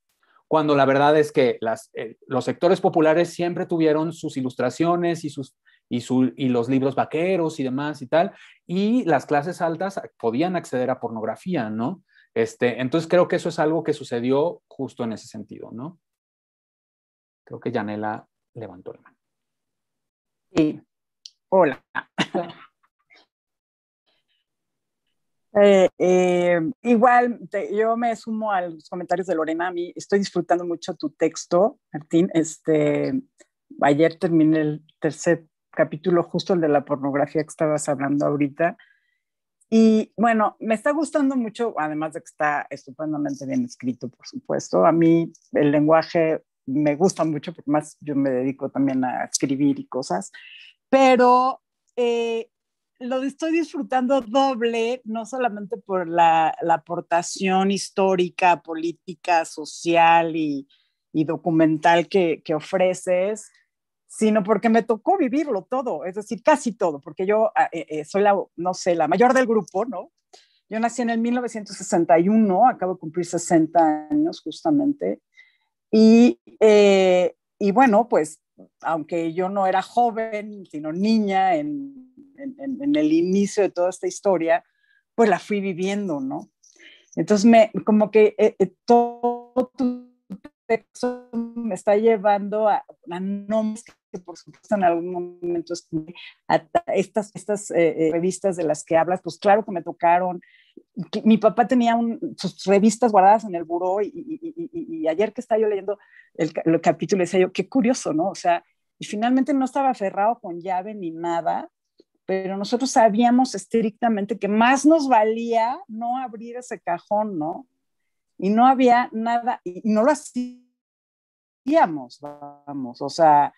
cuando la verdad es que las, eh, los sectores populares siempre tuvieron sus ilustraciones y, sus, y, y los libros vaqueros y demás y tal, y las clases altas podían acceder a pornografía, ¿no? Este, entonces creo que eso es algo que sucedió justo en ese sentido, ¿no? Creo que Yanela levantó la mano. Sí. Hola. Eh, eh, igual, yo me sumo a los comentarios de Lorena. A mí estoy disfrutando mucho tu texto, Martín. Este, ayer terminé el tercer capítulo, justo el de la pornografía que estabas hablando ahorita. Y bueno, me está gustando mucho, además de que está estupendamente bien escrito, por supuesto. A mí el lenguaje me gusta mucho, porque más yo me dedico también a escribir y cosas, pero eh, lo estoy disfrutando doble, no solamente por la, aportación histórica, política, social y, documental que, que, ofreces, sino porque me tocó vivirlo todo, es decir, casi todo, porque yo ah, eh, eh, soy la, no sé, la mayor del grupo, ¿no? Yo nací en el 1961, acabo de cumplir 60 años justamente, y, eh, y bueno, pues aunque yo no era joven, sino niña en, en, el inicio de toda esta historia, pues la fui viviendo, ¿no? Entonces, me, como que eh, eh, todo tu texto me está llevando a, a, nombres que, por supuesto, en algún momento a estas, estas revistas de las que hablas, pues claro que me tocaron mi papá tenía sus revistas guardadas en el buró y, ayer que estaba yo leyendo el, capítulo decía yo, qué curioso, ¿no? O sea, y finalmente no estaba cerrado con llave ni nada, pero nosotros sabíamos estrictamente que más nos valía no abrir ese cajón, ¿no? Y no había nada, y no lo hacíamos, vamos, o sea,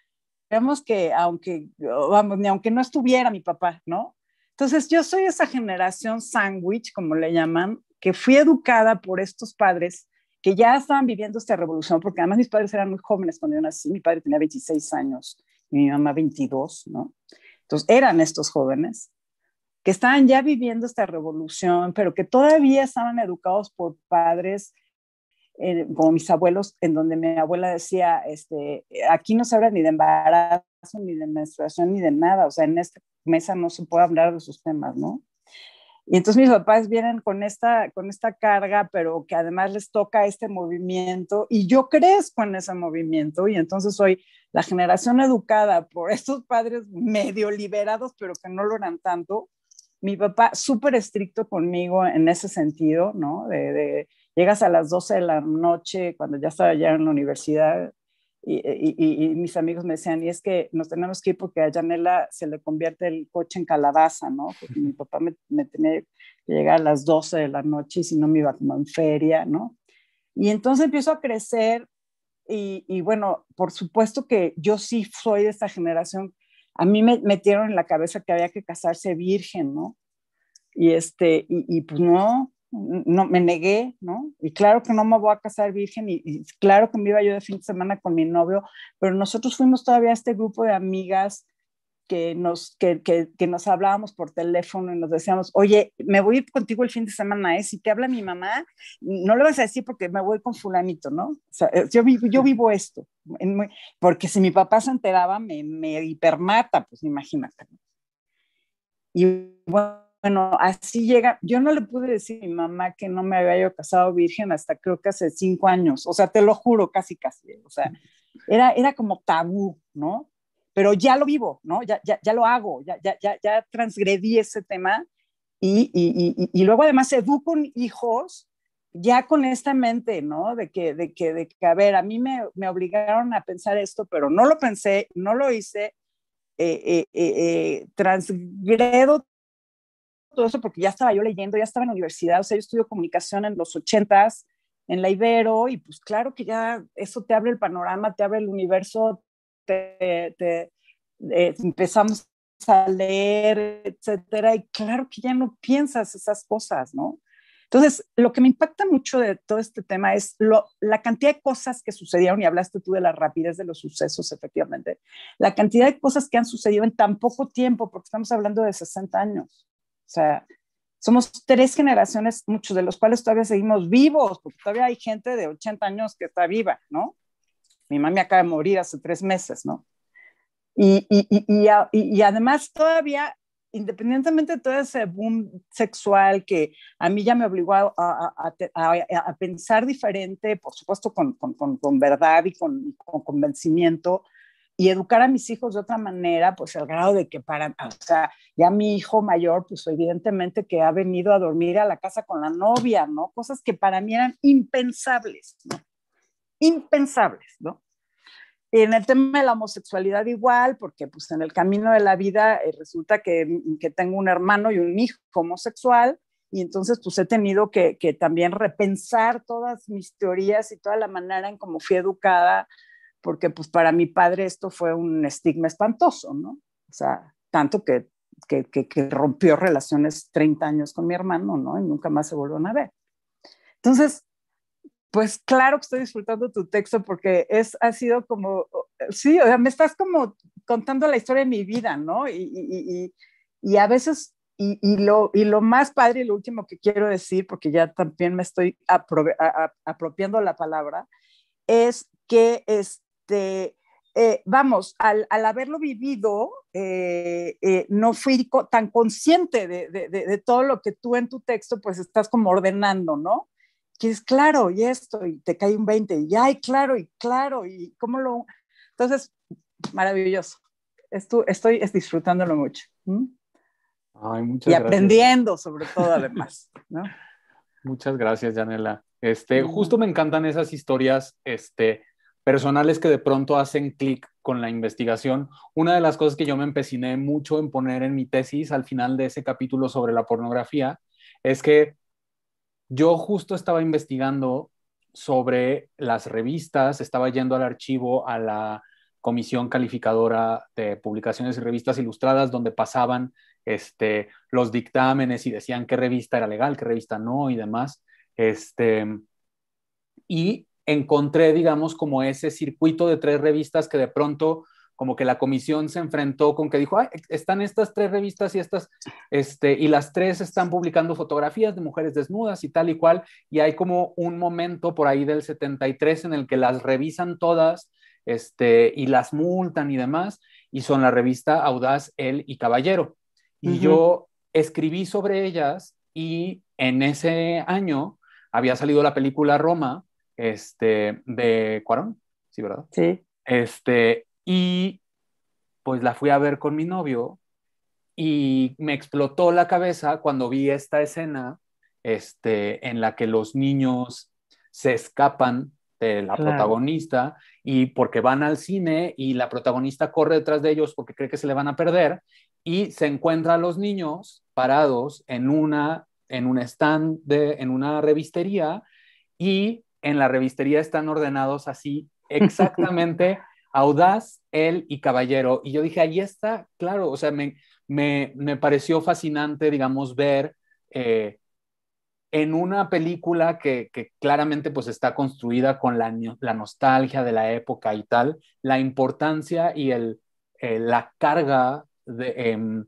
vemos que aunque, vamos, ni aunque no estuviera mi papá, ¿no? Entonces, yo soy esa generación sándwich, como le llaman, que fui educada por estos padres que ya estaban viviendo esta revolución, porque además mis padres eran muy jóvenes cuando yo nací, mi padre tenía 26 años y mi mamá 22, ¿no? Entonces, eran estos jóvenes que estaban ya viviendo esta revolución, pero que todavía estaban educados por padres eh, como mis abuelos, en donde mi abuela decía, este, aquí no se habla ni de embarazo, ni de menstruación, ni de nada. O sea, en esta mesa no se puede hablar de esos temas, ¿no? Y entonces mis papás vienen con esta, con esta carga, pero que además les toca este movimiento y yo crezco en ese movimiento y entonces soy la generación educada por estos padres medio liberados, pero que no lo eran tanto. Mi papá súper estricto conmigo en ese sentido, ¿no? De, llegas a las 12 de la noche cuando ya estaba ya en la universidad y, y, mis amigos me decían, y es que nos tenemos que ir porque a Janela se le convierte el coche en calabaza, ¿no? Porque mi papá me, tenía que llegar a las 12 de la noche y si no me iba como en feria, ¿no? Y entonces empiezo a crecer y, y, bueno, por supuesto que yo sí soy de esta generación. A mí me metieron en la cabeza que había que casarse virgen, ¿no? Y este, y, y pues no, no me negué, ¿no? Y claro que no me voy a casar virgen y, claro que me iba yo de fin de semana con mi novio, pero nosotros fuimos todavía a este grupo de amigas que nos, que, nos hablábamos por teléfono y nos decíamos, oye, me voy a contigo el fin de semana, ¿eh? Si te habla mi mamá, no le vas a decir porque me voy con fulanito, ¿no? Eh, yo, vivo, yo vivo esto, porque si mi papá se enteraba, me, me hipermata, pues imagínate. Y bueno, bueno, así llega. Yo no le pude decir a mi mamá que no me había yo casado virgen hasta creo que hace cinco años. O sea, te lo juro, casi, casi. O sea, era, era como tabú, ¿no? Pero ya lo vivo, ¿no? Ya, ya, ya lo hago, ya, ya, ya, transgredí ese tema. Y, y, y, luego además educo hijos ya con esta mente, ¿no? De que, de que, de que a ver, a mí me, me obligaron a pensar esto, pero no lo pensé, no lo hice, eh, eh, eh, eh transgredo todo eso porque ya estaba yo leyendo, ya estaba en la universidad, o sea, yo estudio comunicación en los ochentas en la Ibero y pues claro que ya eso te abre el panorama, te abre el universo, te, eh, empezamos a leer, etcétera, y claro que ya no piensas esas cosas, ¿no? Entonces, lo que me impacta mucho de todo este tema es la cantidad de cosas que sucedieron, y hablaste tú de la rapidez de los sucesos, efectivamente, la cantidad de cosas que han sucedido en tan poco tiempo, porque estamos hablando de 60 años. O sea, somos tres generaciones, muchos de los cuales todavía seguimos vivos, porque todavía hay gente de 80 años que está viva, ¿no? Mi mamá acaba de morir hace tres meses, ¿no? Y, y, y, y, además todavía, independientemente de todo ese boom sexual que a mí ya me obligó a, a, a pensar diferente, por supuesto con, con, con, con verdad y con, convencimiento, y educar a mis hijos de otra manera, pues al grado de que para, o sea, ya mi hijo mayor, pues evidentemente que ha venido a dormir a la casa con la novia, ¿no? Cosas que para mí eran impensables, ¿no? Impensables, ¿no? en el tema de la homosexualidad igual, porque pues en el camino de la vida eh, resulta que, que, tengo un hermano y un hijo homosexual, y entonces pues he tenido que, que también repensar todas mis teorías y toda la manera en cómo fui educada porque pues para mi padre esto fue un estigma espantoso, ¿no? O sea, tanto que, que, rompió relaciones 30 años con mi hermano, ¿no? Y nunca más se volvieron a ver. Entonces, pues claro que estoy disfrutando tu texto porque es, ha sido como, sí, o sea, me estás como contando la historia de mi vida, ¿no? Y, y, y, y a veces, lo, y lo más padre y lo último que quiero decir, porque ya también me estoy apropiando la palabra, es que es este, este, eh, vamos, al, haberlo vivido, eh, eh, no fui tan consciente de, todo lo que tú en tu texto, pues estás como ordenando, ¿no? Que es claro, y esto, y te cae un 20, y ay, claro, y claro, y cómo lo... Entonces, maravilloso. estoy es disfrutándolo mucho. y aprendiendo, sobre todo, además, Muchas gracias, Janela. Este, mm. justo me encantan esas historias, este, personales que de pronto hacen clic con la investigación. Una de las cosas que yo me empeciné mucho en poner en mi tesis al final de ese capítulo sobre la pornografía es que yo justo estaba investigando sobre las revistas, estaba yendo al archivo, a la comisión calificadora de publicaciones y revistas ilustradas, donde pasaban este, los dictámenes y decían qué revista era legal, qué revista no y demás. Este, y encontré, digamos, como ese circuito de tres revistas que de pronto como que la comisión se enfrentó con que dijo, están estas tres revistas y estas, este, y las tres están publicando fotografías de mujeres desnudas y tal y cual, y hay como un momento por ahí del 73 en el que las revisan todas, este, y las multan y demás, y son la revista Audaz, El y Caballero. Y yo escribí sobre ellas y en ese año había salido la película Roma, este, de Cuarón, sí, ¿verdad? Sí. Este, y pues la fui a ver con mi novio y me explotó la cabeza cuando vi esta escena este, en la que los niños se escapan de la protagonista y porque van al cine y la protagonista corre detrás de ellos porque cree que se le van a perder y se encuentra a los niños parados en una en un stand de en una revistería y en la revistería están ordenados así, exactamente, Audaz, él y Caballero. Y yo dije, ahí está, claro, o sea, me, pareció fascinante, digamos, ver eh, en una película que, claramente pues está construida con la, la, nostalgia de la época y tal, la importancia y eh, la carga de... Em,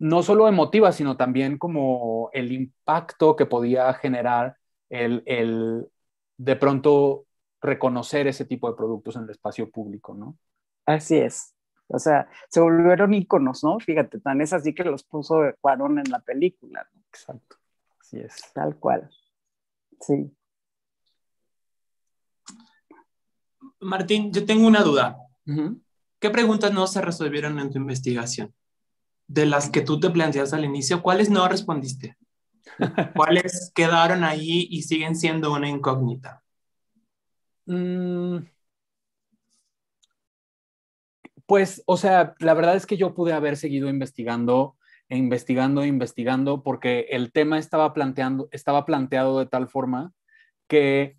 no solo emotiva, sino también como el impacto que podía generar el, de pronto reconocer ese tipo de productos en el espacio público, ¿no? Así es. O sea, se volvieron íconos, ¿no? Fíjate, tan es así que los puso Cuarón en la película. ¿no? Exacto. Así es. Tal cual. Sí. Martín, yo tengo una duda. ¿Qué preguntas no se resolvieron en tu investigación? De las que tú te planteas al inicio, ¿cuáles no respondiste? ¿Cuáles quedaron ahí y siguen siendo una incógnita? Mm. pues, o sea, la verdad es que yo pude haber seguido investigando investigando investigando porque el tema estaba, planteando, estaba planteado de tal forma que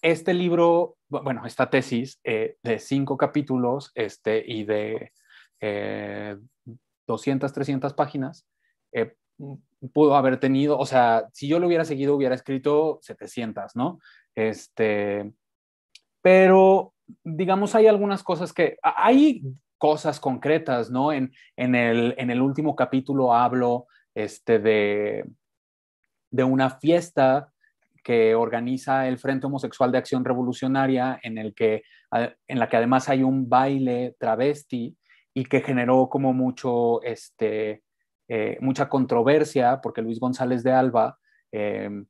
este libro, bueno, esta tesis eh, de cinco capítulos este, y de 200, eh, 300 páginas, eh, pudo haber tenido, o sea, si yo lo hubiera seguido, hubiera escrito 700, ¿no? Este, pero digamos, hay algunas cosas que, hay cosas concretas, ¿no? En, el, en el último capítulo hablo este, de, de una fiesta que organiza el Frente Homosexual de Acción Revolucionaria, en, el que, en la que además hay un baile travesti y que generó como mucho, este, eh, mucha controversia porque Luis González de Alba, em,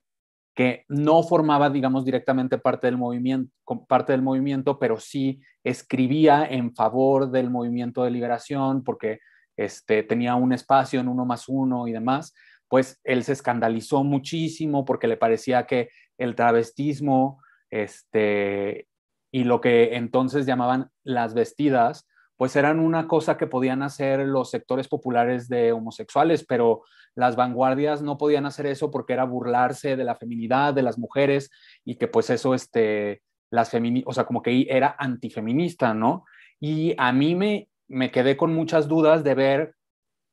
que no formaba, digamos, directamente parte del, movimiento, parte del movimiento, pero sí escribía en favor del movimiento de liberación porque este, tenía un espacio en uno más uno y demás, pues él se escandalizó muchísimo porque le parecía que el travestismo este, y lo que entonces llamaban las vestidas pues eran una cosa que podían hacer los sectores populares de homosexuales, pero las vanguardias no podían hacer eso porque era burlarse de la feminidad, de las mujeres, y que pues eso, este, las feministas, o sea, como que era antifeminista, ¿no? Y a mí me, quedé con muchas dudas de ver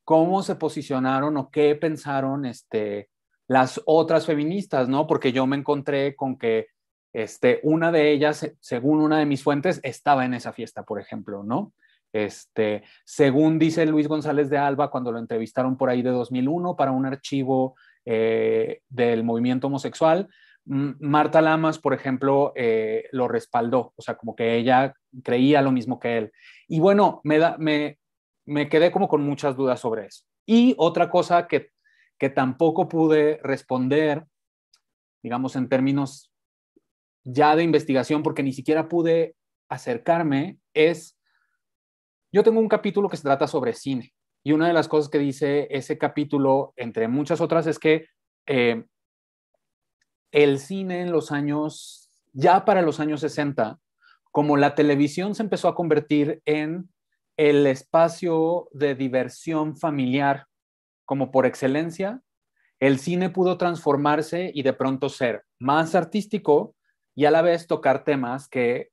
cómo se posicionaron o qué pensaron este, las otras feministas, ¿no? Porque yo me encontré con que este, una de ellas, según una de mis fuentes, estaba en esa fiesta, por ejemplo, ¿no? Este, según dice Luis González de Alba, cuando lo entrevistaron por ahí de 2001 para un archivo eh, del movimiento homosexual, Marta Lamas, por ejemplo, eh, lo respaldó, o sea, como que ella creía lo mismo que él. Y bueno, me, da, me, me quedé como con muchas dudas sobre eso. Y otra cosa que, que tampoco pude responder, digamos, en términos ya de investigación, porque ni siquiera pude acercarme, es yo tengo un capítulo que se trata sobre cine y una de las cosas que dice ese capítulo, entre muchas otras, es que eh, el cine en los años, ya para los años 60, como la televisión se empezó a convertir en el espacio de diversión familiar como por excelencia, el cine pudo transformarse y de pronto ser más artístico y a la vez tocar temas que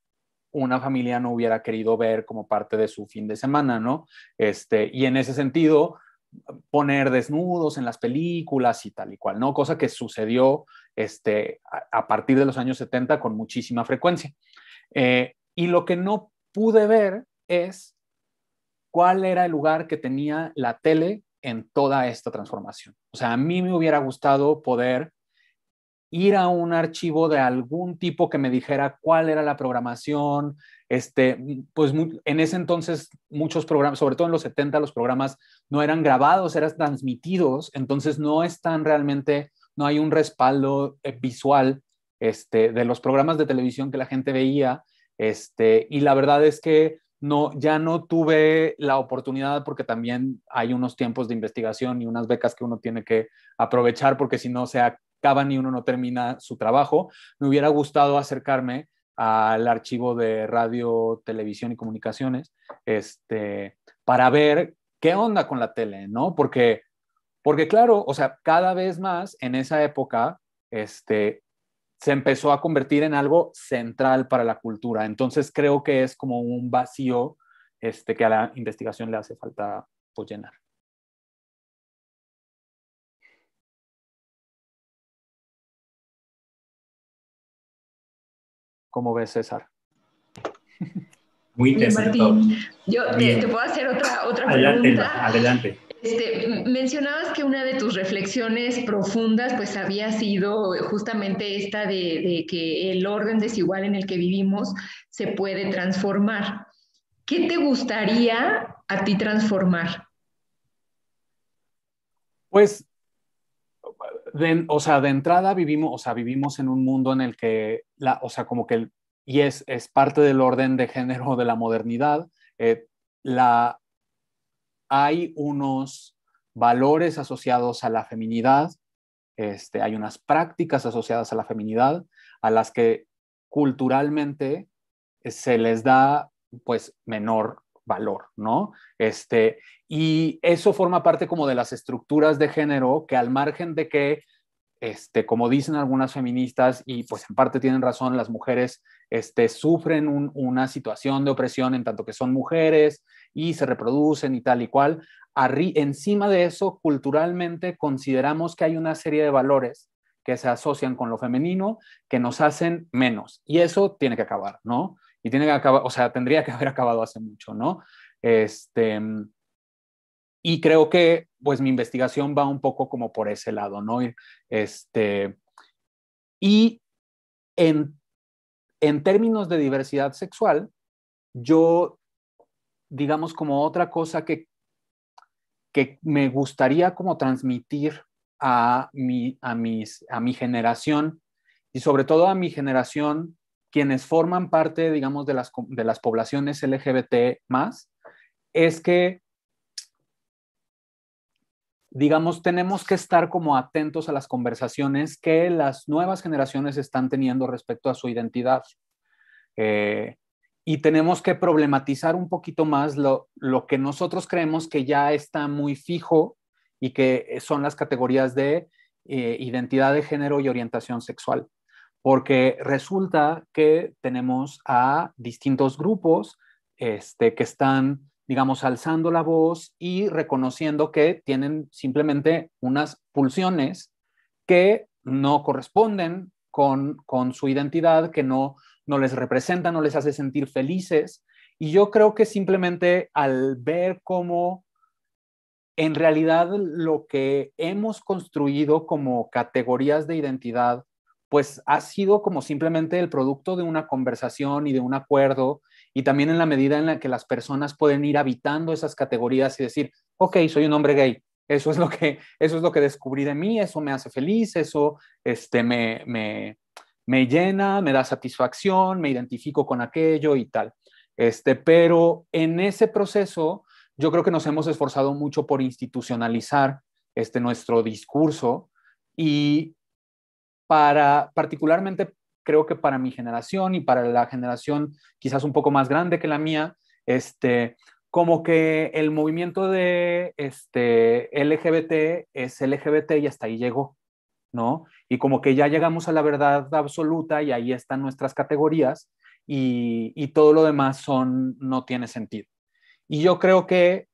una familia no hubiera querido ver como parte de su fin de semana, ¿no? Este, y en ese sentido, poner desnudos en las películas y tal y cual, ¿no? Cosa que sucedió este, a, partir de los años 70 con muchísima frecuencia. Eh, y lo que no pude ver es cuál era el lugar que tenía la tele en toda esta transformación. O sea, a mí me hubiera gustado poder ir a un archivo de algún tipo que me dijera cuál era la programación. Este, pues en ese entonces muchos programas, sobre todo en los 70, los programas no eran grabados, eran transmitidos, entonces no están realmente, no hay un respaldo eh, visual este, de los programas de televisión que la gente veía. Este, y la verdad es que no, ya no tuve la oportunidad porque también hay unos tiempos de investigación y unas becas que uno tiene que aprovechar porque si no se, ni uno no termina su trabajo. Me hubiera gustado acercarme al archivo de radio, televisión y comunicaciones, este, para ver qué onda con la tele, ¿no? Porque, porque claro, o sea, cada vez más en esa época, este, se empezó a convertir en algo central para la cultura. Entonces creo que es como un vacío este, que a la investigación le hace falta pues, llenar. ¿Cómo ves, César? Muy interesante. yo te, puedo hacer otra, pregunta. Adelante. Este, mencionabas que una de tus reflexiones profundas pues había sido justamente esta de, de, que el orden desigual en el que vivimos se puede transformar. ¿Qué te gustaría a ti transformar? Pues o sea, de entrada vivimos, o sea, vivimos en un mundo en el que, la, o sea, como que, y es, es parte del orden de género de la modernidad, eh, hay unos valores asociados a la feminidad, este, hay unas prácticas asociadas a la feminidad a las que culturalmente eh, se les da pues menor valor, ¿no? Este, y eso forma parte como de las estructuras de género que al margen de que, este, como dicen algunas feministas, y pues en parte tienen razón, las mujeres este, sufren una situación de opresión en tanto que son mujeres y se reproducen y tal y cual, encima de eso, culturalmente consideramos que hay una serie de valores que se asocian con lo femenino, que nos hacen menos. Y eso tiene que acabar, ¿no? y tiene que acabar, o sea, tendría que haber acabado hace mucho, ¿no? Este, y creo que pues mi investigación va un poco como por ese lado, ¿no? Este, y en, en términos de diversidad sexual, yo, digamos, como otra cosa que, que me gustaría como transmitir a mi, a, mis, a mi generación y sobre todo a mi generación quienes forman parte, digamos, de las, poblaciones LGBT más, es que, digamos, tenemos que estar como atentos a las conversaciones que las nuevas generaciones están teniendo respecto a su identidad. Eh, y tenemos que problematizar un poquito más lo, que nosotros creemos que ya está muy fijo y que son las categorías de eh, identidad de género y orientación sexual porque resulta que tenemos a distintos grupos este, que están, digamos, alzando la voz y reconociendo que tienen simplemente unas pulsiones que no corresponden con, su identidad, que no, no les representan, no les hace sentir felices. Y yo creo que simplemente al ver cómo en realidad lo que hemos construido como categorías de identidad pues ha sido como simplemente el producto de una conversación y de un acuerdo, y también en la medida en la que las personas pueden ir habitando esas categorías y decir, ok, soy un hombre gay, eso es lo que, eso es lo que descubrí de mí, eso me hace feliz, eso este, me, me llena, me da satisfacción, me identifico con aquello y tal. Este, pero en ese proceso, yo creo que nos hemos esforzado mucho por institucionalizar este, nuestro discurso y para, particularmente creo que para mi generación y para la generación quizás un poco más grande que la mía, este, como que el movimiento de este, LGBT es LGBT y hasta ahí llegó, ¿no? Y como que ya llegamos a la verdad absoluta y ahí están nuestras categorías y, y todo lo demás son, no tiene sentido. Y yo creo que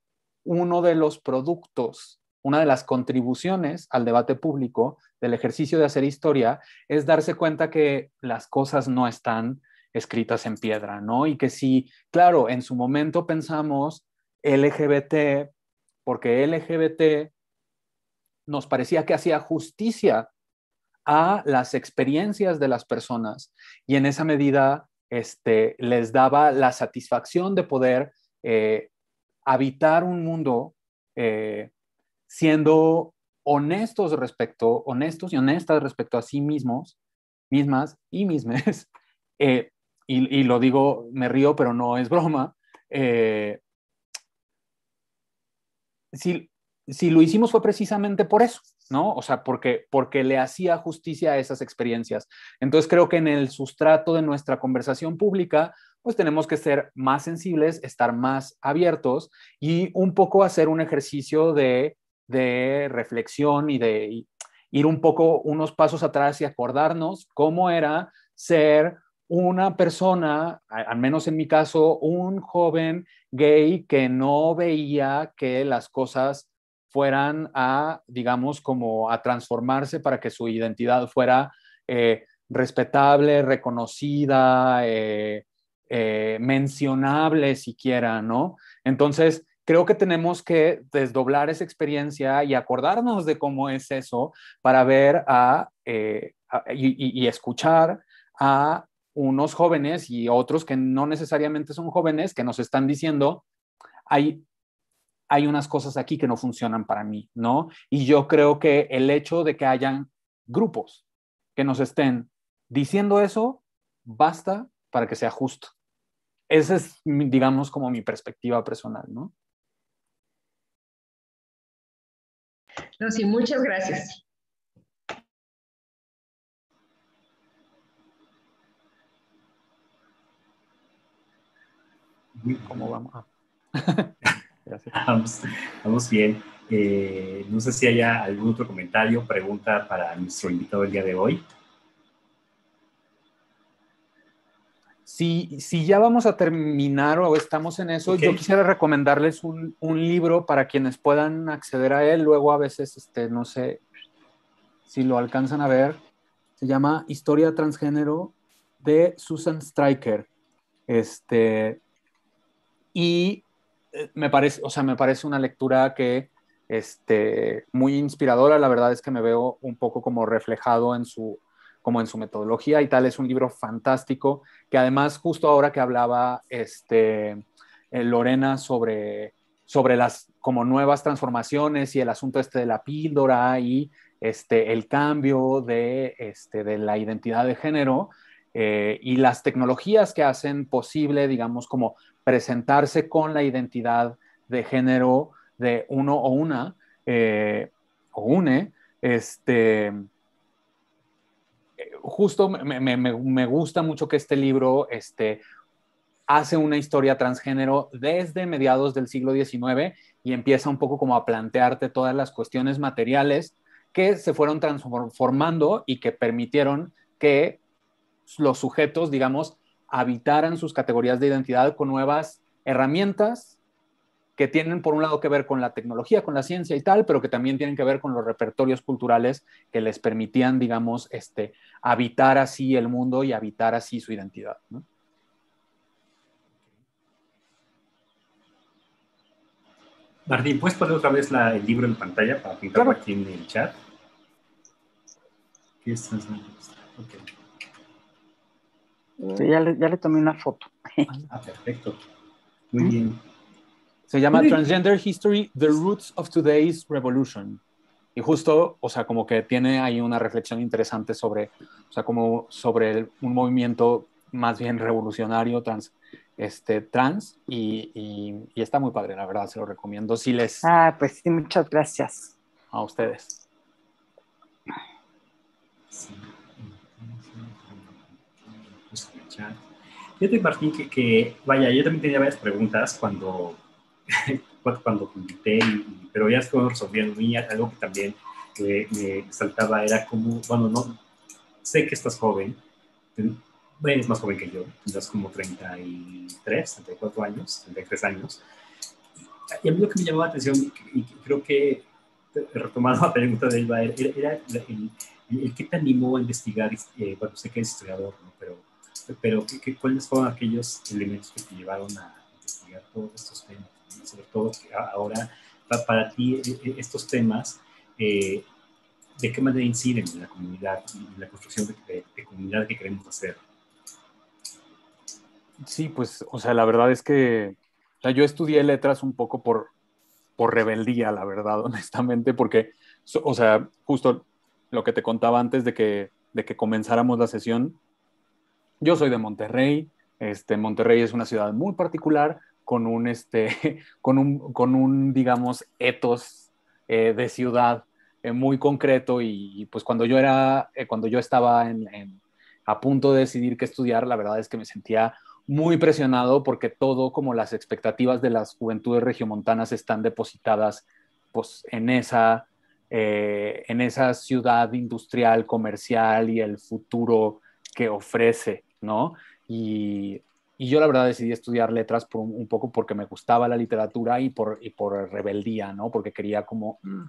uno de los productos una de las contribuciones al debate público del ejercicio de hacer historia es darse cuenta que las cosas no están escritas en piedra, ¿no? Y que si, claro, en su momento pensamos LGBT, porque LGBT nos parecía que hacía justicia a las experiencias de las personas y en esa medida este, les daba la satisfacción de poder eh, habitar un mundo eh, siendo honestos respecto, honestos y honestas respecto a sí mismos, mismas y mismes, eh, y, lo digo, me río, pero no es broma, eh, si, lo hicimos fue precisamente por eso, ¿no? O sea, porque, porque le hacía justicia a esas experiencias. Entonces creo que en el sustrato de nuestra conversación pública, pues tenemos que ser más sensibles, estar más abiertos y un poco hacer un ejercicio de de reflexión y de ir un poco unos pasos atrás y acordarnos cómo era ser una persona, al menos en mi caso, un joven gay que no veía que las cosas fueran a, digamos, como a transformarse para que su identidad fuera eh, respetable, reconocida, eh, eh, mencionable siquiera, ¿no? Entonces, creo que tenemos que desdoblar esa experiencia y acordarnos de cómo es eso para ver a, eh, y, y, escuchar a unos jóvenes y otros que no necesariamente son jóvenes que nos están diciendo hay hay unas cosas aquí que no funcionan para mí, ¿no? Y yo creo que el hecho de que hayan grupos que nos estén diciendo eso, basta para que sea justo. Esa es, digamos, como mi perspectiva personal, ¿no? No, muchas gracias. ¿Cómo vamos? Ah. Vamos, bien. Eh, no sé si haya algún otro comentario, pregunta para nuestro invitado el día de hoy. Si, ya vamos a terminar o estamos en eso, yo quisiera recomendarles un, libro para quienes puedan acceder a él. Luego a veces, este, no sé si lo alcanzan a ver. Se llama Historia Transgénero de Susan Stryker. Este, y eh, me parece, o sea, me parece una lectura que este, muy inspiradora. La verdad es que me veo un poco como reflejado en su, como en su metodología y tal. Es un libro fantástico que además justo ahora que hablaba este, eh, Lorena sobre, sobre las como nuevas transformaciones y el asunto este de la píldora y este, el cambio de, este, de la identidad de género eh, y las tecnologías que hacen posible, digamos, como presentarse con la identidad de género de uno o una eh, o une, este, justo me, gusta mucho que este libro este, hace una historia transgénero desde mediados del siglo XIX y empieza un poco como a plantearte todas las cuestiones materiales que se fueron transformando y que permitieron que los sujetos, digamos, habitaran sus categorías de identidad con nuevas herramientas que tienen por un lado que ver con la tecnología, con la ciencia y tal, pero que también tienen que ver con los repertorios culturales que les permitían, digamos, este, habitar así el mundo y habitar así su identidad. Martín, ¿puedes poner otra vez el libro en pantalla para pintarlo aquí en el chat? ¿Qué estás ya, le, tomé una foto. Ah, perfecto. Muy ¿Mm? bien. Se llama Transgender History, The Roots of Today's Revolution. Y justo, o sea, como que tiene ahí una reflexión interesante sobre, o sea, como sobre un movimiento más bien revolucionario trans, este, trans y, está muy padre, la verdad, se lo recomiendo. Si les... Ah, pues sí, muchas gracias. A ustedes. te que, que vaya, yo también tenía varias preguntas cuando cuando publiqué, pero ya es como resolviendo. Y algo que también me saltaba era como, bueno, no, sé que estás joven, eh, bueno, es más joven que yo, tendrás como 33, 34 años, 33 años. Y a mí lo que me llamó la atención, y creo que eh, retomando la pregunta de Elba, era, el, que te animó a investigar, eh, bueno, sé que eres historiador, pero, pero ¿cuáles fueron aquellos elementos que te llevaron a investigar todos estos temas? sobre todo que ahora para ti eh, eh, estos temas, eh, ¿de qué manera inciden en la comunidad, en la construcción de, comunidad que queremos hacer? Sí, pues, o sea, la verdad es que yo estudié letras un poco por, rebeldía, la verdad, honestamente, porque, o sea, justo lo que te contaba antes de que, de que comenzáramos la sesión, yo soy de Monterrey, este, Monterrey es una ciudad muy particular, con un, este, con un, digamos, etos eh, de ciudad eh, muy concreto y, pues cuando yo era, eh, cuando yo estaba a punto de decidir qué estudiar, la verdad es que me sentía muy presionado porque todo como las expectativas de las juventudes regiomontanas están depositadas pues en esa, en esa ciudad industrial, comercial y el futuro que ofrece, ¿no? Y y yo la verdad decidí estudiar letras por un, poco porque me gustaba la literatura y por, por rebeldía, ¿no? Porque quería como, mm,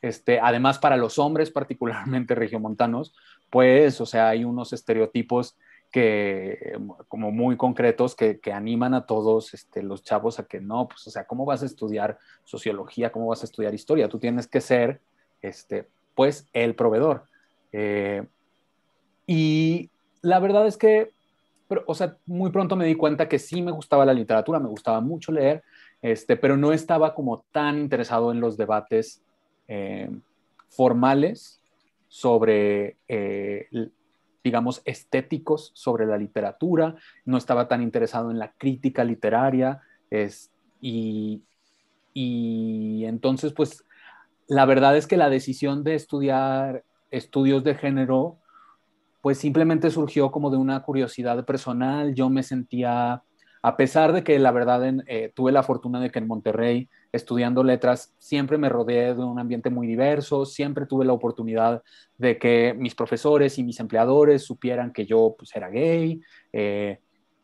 este, además para los hombres, particularmente regiomontanos, pues, o sea, hay unos estereotipos que mm, como muy concretos que, animan a todos este, los chavos a que no, pues, o sea, ¿cómo vas a estudiar sociología? ¿Cómo vas a estudiar historia? Tú tienes que ser, este, pues, el proveedor. Eh, y la verdad es que pero, o sea, muy pronto me di cuenta que sí me gustaba la literatura, me gustaba mucho leer, este, pero no estaba como tan interesado en los debates eh, formales sobre, eh, digamos, estéticos sobre la literatura, no estaba tan interesado en la crítica literaria, y, y entonces, pues, la verdad es que la decisión de estudiar estudios de género pues simplemente surgió como de una curiosidad personal. Yo me sentía, a pesar de que la verdad eh, tuve la fortuna de que en Monterrey, estudiando letras, siempre me rodeé de un ambiente muy diverso, siempre tuve la oportunidad de que mis profesores y mis empleadores supieran que yo pues, era gay eh,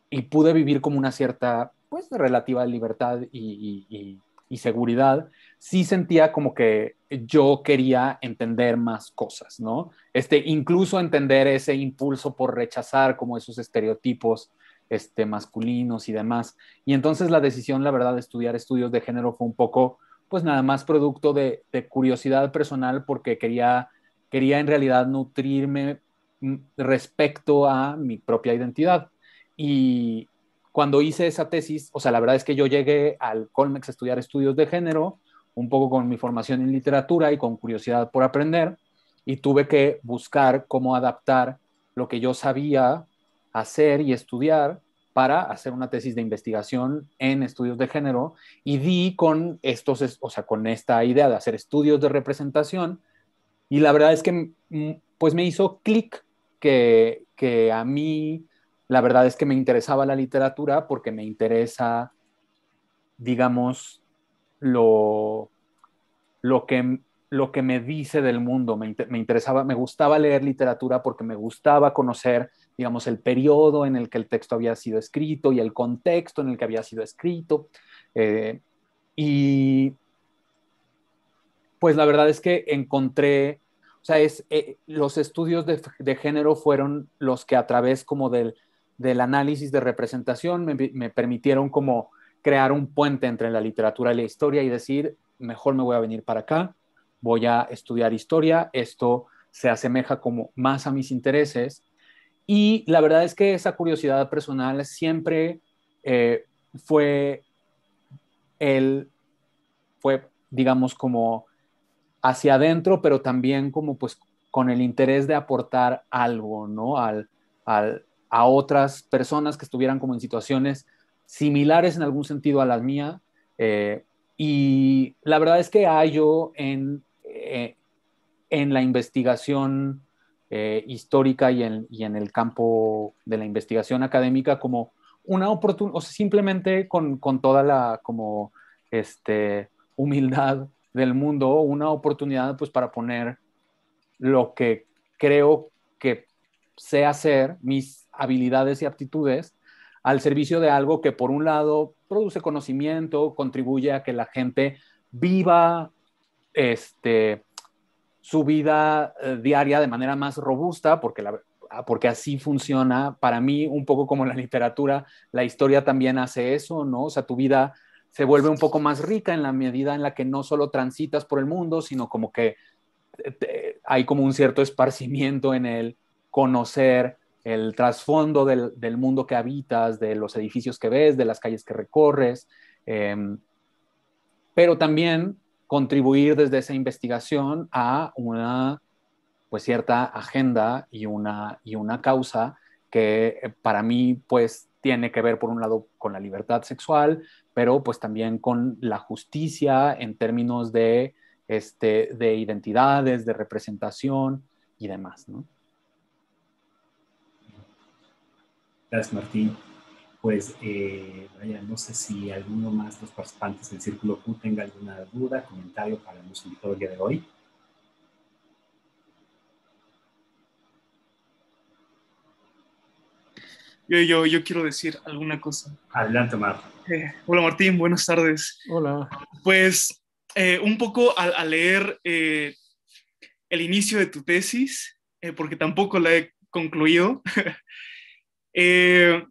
y pude vivir como una cierta, pues, relativa libertad y, y, y seguridad sí sentía como que yo quería entender más cosas, ¿no? Este, incluso entender ese impulso por rechazar como esos estereotipos este, masculinos y demás. Y entonces la decisión, la verdad, de estudiar estudios de género fue un poco, pues nada más producto de, curiosidad personal porque quería, quería en realidad nutrirme mm, respecto a mi propia identidad. Y cuando hice esa tesis, o sea, la verdad es que yo llegué al Colmex a estudiar estudios de género un poco con mi formación en literatura y con curiosidad por aprender, y tuve que buscar cómo adaptar lo que yo sabía hacer y estudiar para hacer una tesis de investigación en estudios de género y di con estos, o sea, con esta idea de hacer estudios de representación y la verdad es que mm, pues me hizo clic que, que a mí la verdad es que me interesaba la literatura porque me interesa, digamos, lo, lo, que, lo que me dice del mundo. Me, interesaba, me gustaba leer literatura porque me gustaba conocer, digamos, el periodo en el que el texto había sido escrito y el contexto en el que había sido escrito. Eh, y pues la verdad es que encontré, o sea, es, eh, los estudios de, género fueron los que a través como del, análisis de representación me permitieron como crear un puente entre la literatura y la historia y decir, mejor me voy a venir para acá, voy a estudiar historia, esto se asemeja como más a mis intereses. Y la verdad es que esa curiosidad personal siempre eh, fue el, fue, digamos, como hacia adentro, pero también como pues con el interés de aportar algo, ¿no? al, a otras personas que estuvieran como en situaciones similares en algún sentido a las mías. Eh, y la verdad es que hay en, eh, en la investigación eh, histórica y en, el campo de la investigación académica como una oportunidad, o simplemente con, toda la como este, humildad del mundo, una oportunidad pues para poner lo que creo que sé hacer, mis habilidades y aptitudes al servicio de algo que por un lado produce conocimiento, contribuye a que la gente viva este, su vida eh, diaria de manera más robusta, porque, la, ah, porque así funciona para mí un poco como la literatura, la historia también hace eso, ¿no? O sea, tu vida se vuelve un poco más rica en la medida en la que no solo transitas por el mundo, sino como que hay como un cierto esparcimiento en el conocer el trasfondo del, mundo que habitas, de los edificios que ves, de las calles que recorres, em, pero también contribuir desde esa investigación a una pues cierta agenda y una, y una causa que eh, para mí pues tiene que ver por un lado con la libertad sexual, pero pues también con la justicia en términos de, este, de identidades, de representación y demás, ¿no? Gracias, Martín. Pues, eh, no sé si alguno más de los participantes del Círculo Q tenga alguna duda, comentario para nuestro invitado día de hoy. Yo, yo, yo quiero decir alguna cosa. Adelante, Martín. Eh, hola, Martín, buenas tardes. Hola. Pues, eh, un poco al, al leer el inicio de tu tesis, porque tampoco la he concluido, Eh,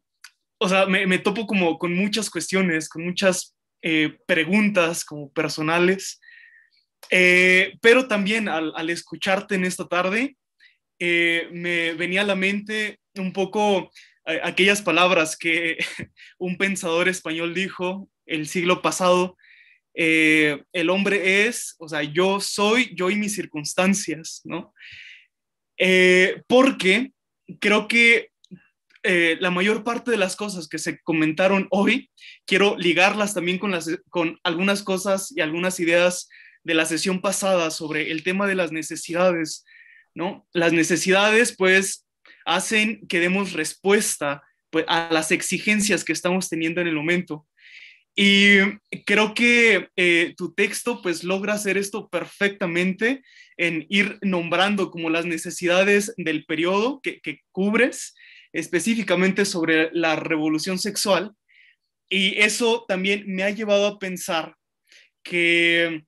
o sea, me, topo como con muchas cuestiones, con muchas eh, preguntas como personales, eh, pero también al, escucharte en esta tarde, me venía a la mente un poco aquellas palabras que un pensador español dijo el siglo pasado, el hombre es, o sea, yo soy, yo y mis circunstancias, ¿no? porque creo que eh, la mayor parte de las cosas que se comentaron hoy, quiero ligarlas también con, algunas cosas y algunas ideas de la sesión pasada sobre el tema de las necesidades, ¿no? Las necesidades, pues, hacen que demos respuesta pues, a las exigencias que estamos teniendo en el momento. Y creo que eh, tu texto, pues, logra hacer esto perfectamente en ir nombrando como las necesidades del periodo que cubres, específicamente sobre la revolución sexual. Y eso también me ha llevado a pensar que,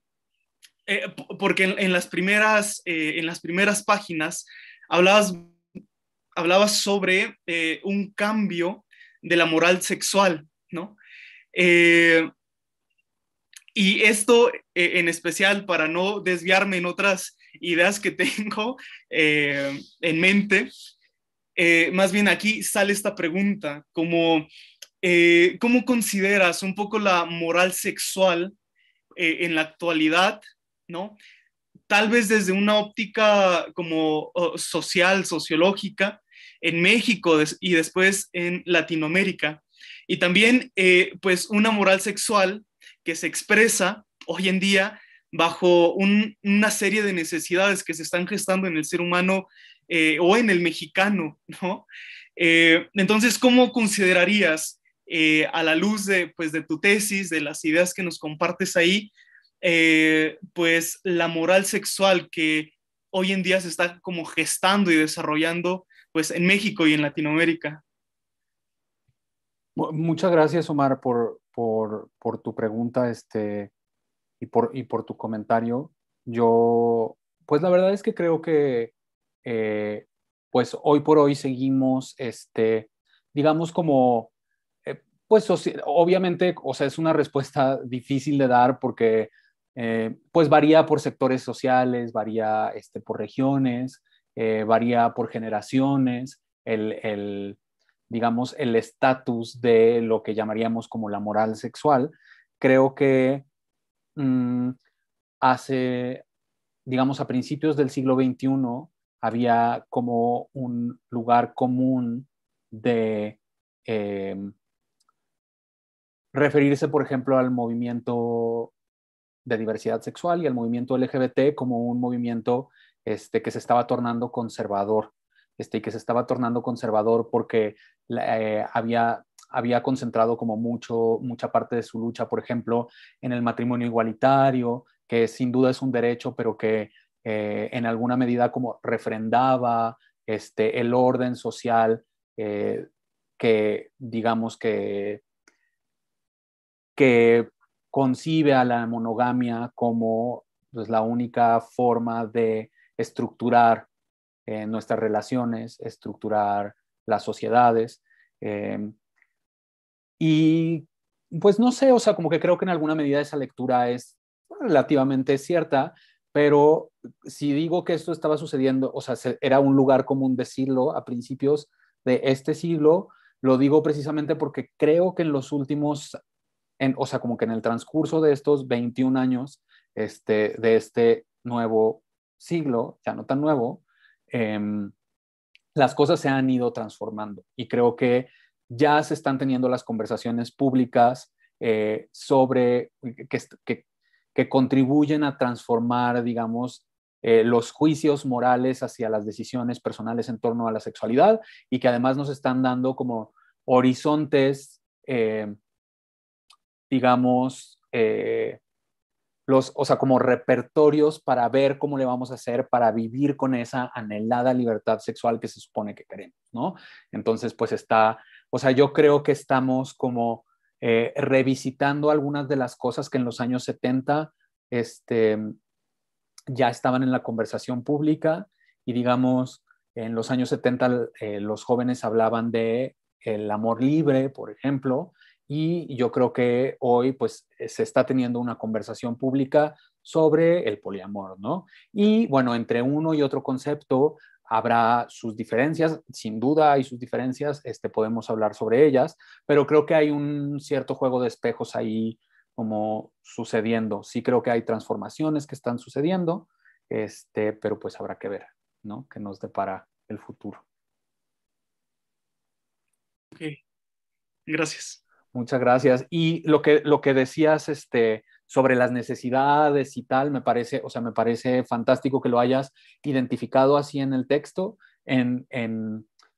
eh, porque en, las primeras, eh, en las primeras páginas hablabas, hablabas sobre eh, un cambio de la moral sexual, ¿no? y esto en especial, para no desviarme en otras ideas que tengo en mente, eh, más bien aquí sale esta pregunta, como, eh, ¿cómo consideras un poco la moral sexual eh, en la actualidad, ¿no? Tal vez desde una óptica como social, sociológica, en México y después en Latinoamérica. Y también, pues, una moral sexual que se expresa hoy en día bajo una serie de necesidades que se están gestando en el ser humano eh, o en el mexicano, ¿no? Eh, entonces, ¿cómo considerarías eh, a la luz de, pues, de tu tesis, de las ideas que nos compartes ahí, pues la moral sexual que hoy en día se está como gestando y desarrollando pues en México y en Latinoamérica? Muchas gracias, Omar, por, tu pregunta este, y, por, y por tu comentario. Yo, pues la verdad es que creo que eh, pues hoy por hoy seguimos, este, digamos como, eh, pues obviamente, o sea, es una respuesta difícil de dar porque eh, pues varía por sectores sociales, varía este, por regiones, varía por generaciones, el, digamos, el estatus de lo que llamaríamos como la moral sexual. Creo que mm, hace, digamos, a principios del siglo XXI, había como un lugar común de em, referirse, por ejemplo, al movimiento de diversidad sexual y al movimiento LGBT como un movimiento este, que se estaba tornando conservador, este, y que se estaba tornando conservador porque eh, había, había concentrado como mucho, mucha parte de su lucha, por ejemplo, en el matrimonio igualitario, que sin duda es un derecho, pero que eh, en alguna medida como refrendaba este, el orden social eh, que, digamos, que, concibe a la monogamia como pues, la única forma de estructurar eh, nuestras relaciones, estructurar las sociedades. Em, y pues no sé, o sea, como que creo que en alguna medida esa lectura es relativamente cierta, pero si digo que esto estaba sucediendo, o sea, era un lugar común decirlo a principios de este siglo, lo digo precisamente porque creo que en los últimos, o sea, como que en el transcurso de estos 21 años este, de este nuevo siglo, ya no tan nuevo, em, las cosas se han ido transformando y creo que ya se están teniendo las conversaciones públicas eh, sobre que, que contribuyen a transformar, digamos, eh, los juicios morales hacia las decisiones personales en torno a la sexualidad y que además nos están dando como horizontes, eh, digamos, eh, los, o sea, como repertorios para ver cómo le vamos a hacer para vivir con esa anhelada libertad sexual que se supone que queremos, ¿no? Entonces, pues está, o sea, yo creo que estamos como eh, revisitando algunas de las cosas que en los años 70 este, ya estaban en la conversación pública y digamos, en los años 70 eh, los jóvenes hablaban de el amor libre, por ejemplo, y yo creo que hoy pues se está teniendo una conversación pública sobre el poliamor, ¿no? Y bueno, entre uno y otro concepto habrá sus diferencias, sin duda hay sus diferencias, este, podemos hablar sobre ellas, pero creo que hay un cierto juego de espejos ahí como sucediendo. Sí creo que hay transformaciones que están sucediendo, este, pero pues habrá que ver, ¿no? ¿Qué nos depara el futuro? Ok, gracias. Muchas gracias. Y lo que, lo que decías, este, sobre las necesidades y tal, me parece, o sea, me parece fantástico que lo hayas identificado así en el texto. En,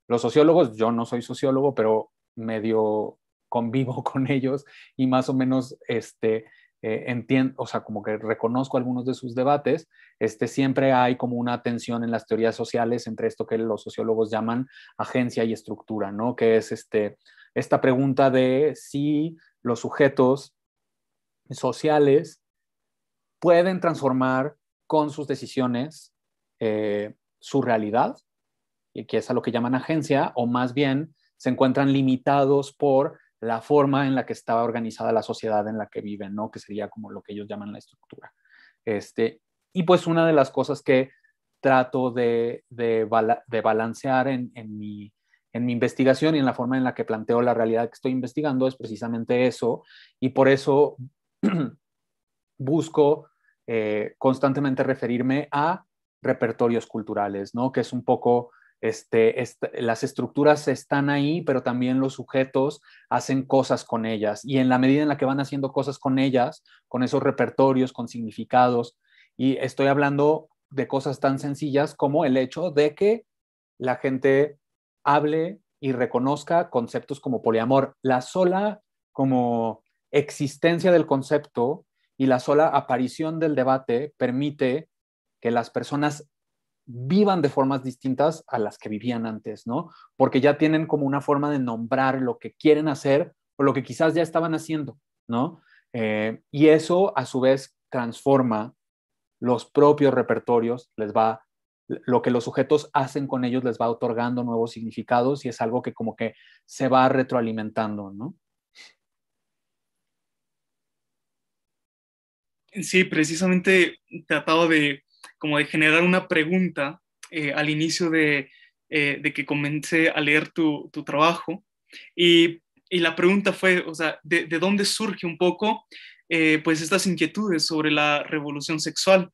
los sociólogos, yo no soy sociólogo, pero medio convivo con ellos y más o menos este, eh, entiendo, o sea, como que reconozco algunos de sus debates, este, siempre hay como una tensión en las teorías sociales entre esto que los sociólogos llaman agencia y estructura, ¿no? Que es este, esta pregunta de si los sujetos sociales pueden transformar con sus decisiones eh, su realidad, que es a lo que llaman agencia, o más bien se encuentran limitados por la forma en la que estaba organizada la sociedad en la que viven, ¿no? que sería como lo que ellos llaman la estructura. Este, y pues una de las cosas que trato de, de, balancear en, en, mi, en mi investigación y en la forma en la que planteo la realidad que estoy investigando es precisamente eso, y por eso busco eh, constantemente referirme a repertorios culturales, ¿no? Que es un poco, este, las estructuras están ahí, pero también los sujetos hacen cosas con ellas. Y en la medida en la que van haciendo cosas con ellas, con esos repertorios, con significados, y estoy hablando de cosas tan sencillas como el hecho de que la gente hable y reconozca conceptos como poliamor. La sola como existencia del concepto y la sola aparición del debate permite que las personas vivan de formas distintas a las que vivían antes, ¿no? Porque ya tienen como una forma de nombrar lo que quieren hacer o lo que quizás ya estaban haciendo, ¿no? Eh, y eso a su vez transforma los propios repertorios, les va, lo que los sujetos hacen con ellos les va otorgando nuevos significados y es algo que como que se va retroalimentando, ¿no? Sí, precisamente trataba de, como de generar una pregunta eh, al inicio de, eh, de, que comencé a leer tu, trabajo. Y, y, la pregunta fue, o sea, ¿de, dónde surge un poco eh, pues estas inquietudes sobre la revolución sexual?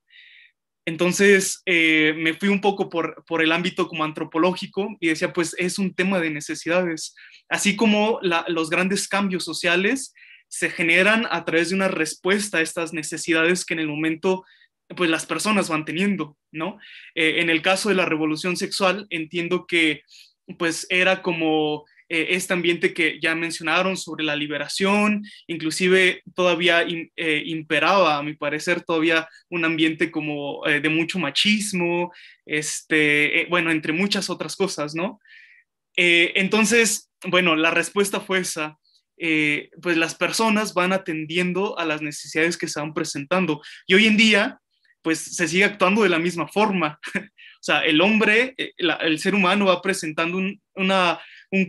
Entonces me fui un poco por, por el ámbito como antropológico y decía, pues es un tema de necesidades, así como los grandes cambios sociales se generan a través de una respuesta a estas necesidades que en el momento pues las personas van teniendo, ¿no? Eh, en el caso de la revolución sexual, entiendo que pues era como eh, este ambiente que ya mencionaron sobre la liberación, inclusive todavía eh, imperaba, a mi parecer, todavía un ambiente como de mucho machismo, este, bueno, entre muchas otras cosas, ¿no? entonces, bueno, la respuesta fue esa. Eh, pues las personas van atendiendo a las necesidades que se van presentando. Y hoy en día, pues se sigue actuando de la misma forma. o sea, el hombre, eh, el, ser humano va presentando un,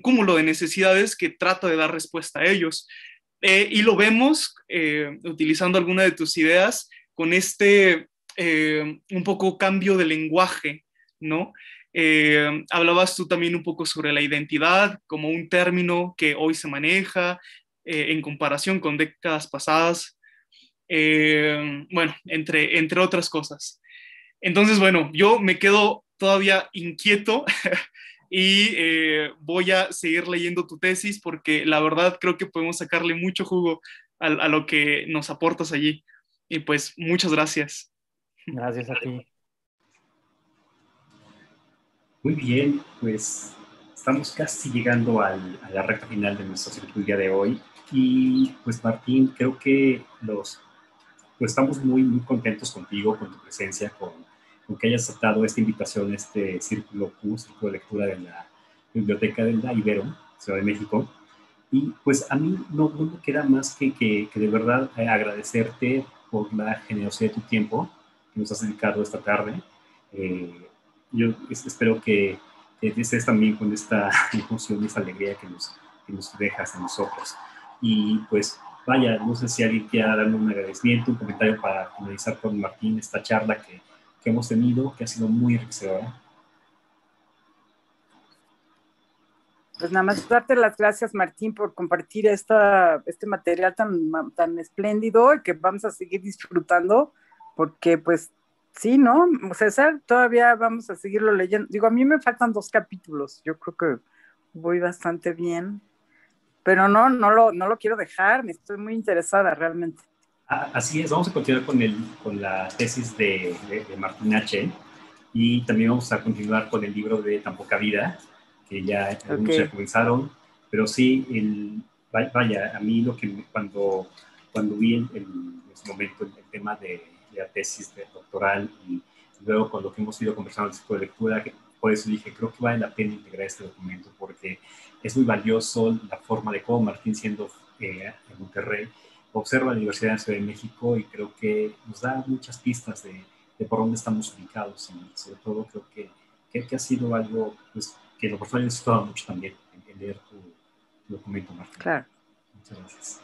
cúmulo de necesidades que trata de dar respuesta a ellos. Eh, y lo vemos, utilizando alguna de tus ideas, con este un poco cambio de lenguaje, ¿no? Eh, hablabas tú también un poco sobre la identidad como un término que hoy se maneja eh, en comparación con décadas pasadas, eh, bueno, entre, entre otras cosas. Entonces, bueno, yo me quedo todavía inquieto y voy a seguir leyendo tu tesis porque la verdad creo que podemos sacarle mucho jugo a, a lo que nos aportas allí. Y pues muchas gracias. Gracias a ti. Muy bien, pues estamos casi llegando a la recta final de nuestro circuito de hoy. Y pues Martín, creo que los, pues, estamos muy, muy contentos contigo, con tu presencia, con, con que hayas aceptado esta invitación, este círculo Q, círculo de lectura de la Biblioteca del la Ibero, Ciudad de México. Y pues a mí no, me queda más que, que, de verdad eh, agradecerte por la generosidad de tu tiempo que nos has dedicado esta tarde. Eh, yo espero que, estés también con esta emoción y esta alegría que nos, que nos dejas en nosotros. Y pues vaya, no sé si alguien quiera darme un agradecimiento, un comentario para finalizar con Martín esta charla que, que hemos tenido, que ha sido muy enriquecedora. Pues nada más darte las gracias, Martín, por compartir esta, este material tan, tan espléndido que vamos a seguir disfrutando, porque pues sí, ¿no? César, todavía vamos a seguirlo leyendo. Digo, a mí me faltan dos capítulos, yo creo que voy bastante bien, pero no, no lo, no lo quiero dejar, me estoy muy interesada realmente. Así es, vamos a continuar con, el, la tesis de, de, Martín H. Y también vamos a continuar con el libro de Tan Poca Vida, que ya comenzaron. Pero sí, el, vaya, a mí lo que cuando, cuando vi en, ese momento el tema de la tesis de doctoral y luego con lo que hemos ido conversando en el ciclo de lectura, que por eso dije, creo que vale la pena integrar este documento porque es muy valioso la forma de cómo Martín, siendo eh, en Monterrey, observa la Universidad en Ciudad de México y creo que nos da muchas pistas de, por dónde estamos ubicados y sobre todo creo que, que, que ha sido algo pues, que lo personal he mucho también, en, leer tu documento, Martín. Claro. Muchas gracias.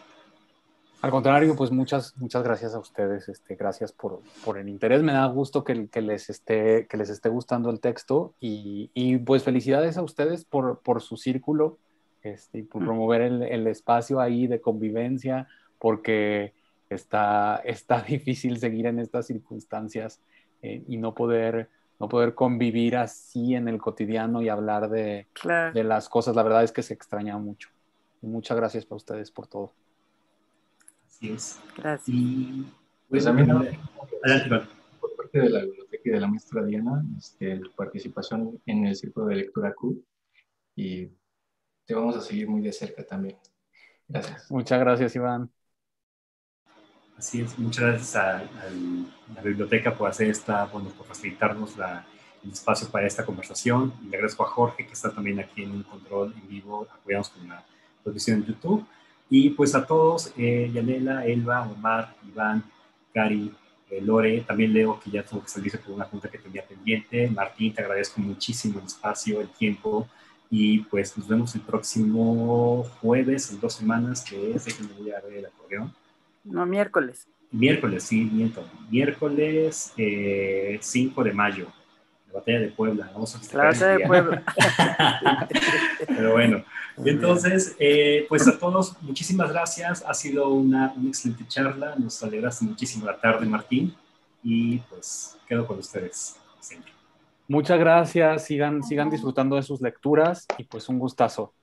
Al contrario, pues muchas, muchas gracias a ustedes, este, gracias por, el interés, me da gusto que, les, esté, que les esté gustando el texto y, pues felicidades a ustedes por, su círculo, este, por mm. promover el, espacio ahí de convivencia, porque está, está difícil seguir en estas circunstancias eh, y no poder, no poder convivir así en el cotidiano y hablar de, de las cosas, la verdad es que se extraña mucho. Muchas gracias para ustedes por todo. Gracias. Y pues también por parte de la biblioteca y de la maestra Diana, este, participación en el círculo de lectura Q y te vamos a seguir muy de cerca también. Gracias. Muchas gracias, Iván. Así es, muchas gracias a, la biblioteca por hacer esta, por facilitarnos el espacio para esta conversación. le agradezco a Jorge, que está también aquí en un control en vivo, apoyamos con la producción en YouTube. Y pues a todos, Yalela, eh, Yanela, Elba, Omar, Iván, Cari, eh, Lore, también Leo, que ya tuvo que salirse por una junta que tenía pendiente. Martín, te agradezco muchísimo el espacio, el tiempo. Y pues nos vemos el próximo jueves, en dos semanas, que es, que me voy a ver el acordeón. No, miércoles. Miércoles, sí, miento. Miércoles 5 eh, de mayo batalla de Puebla, vamos a La batalla de Puebla. Pero bueno, entonces, eh, pues a todos, muchísimas gracias. Ha sido una, excelente charla. Nos alegraste muchísimo la tarde, Martín. Y pues quedo con ustedes siempre. Muchas gracias. Sigan, sigan disfrutando de sus lecturas y pues un gustazo.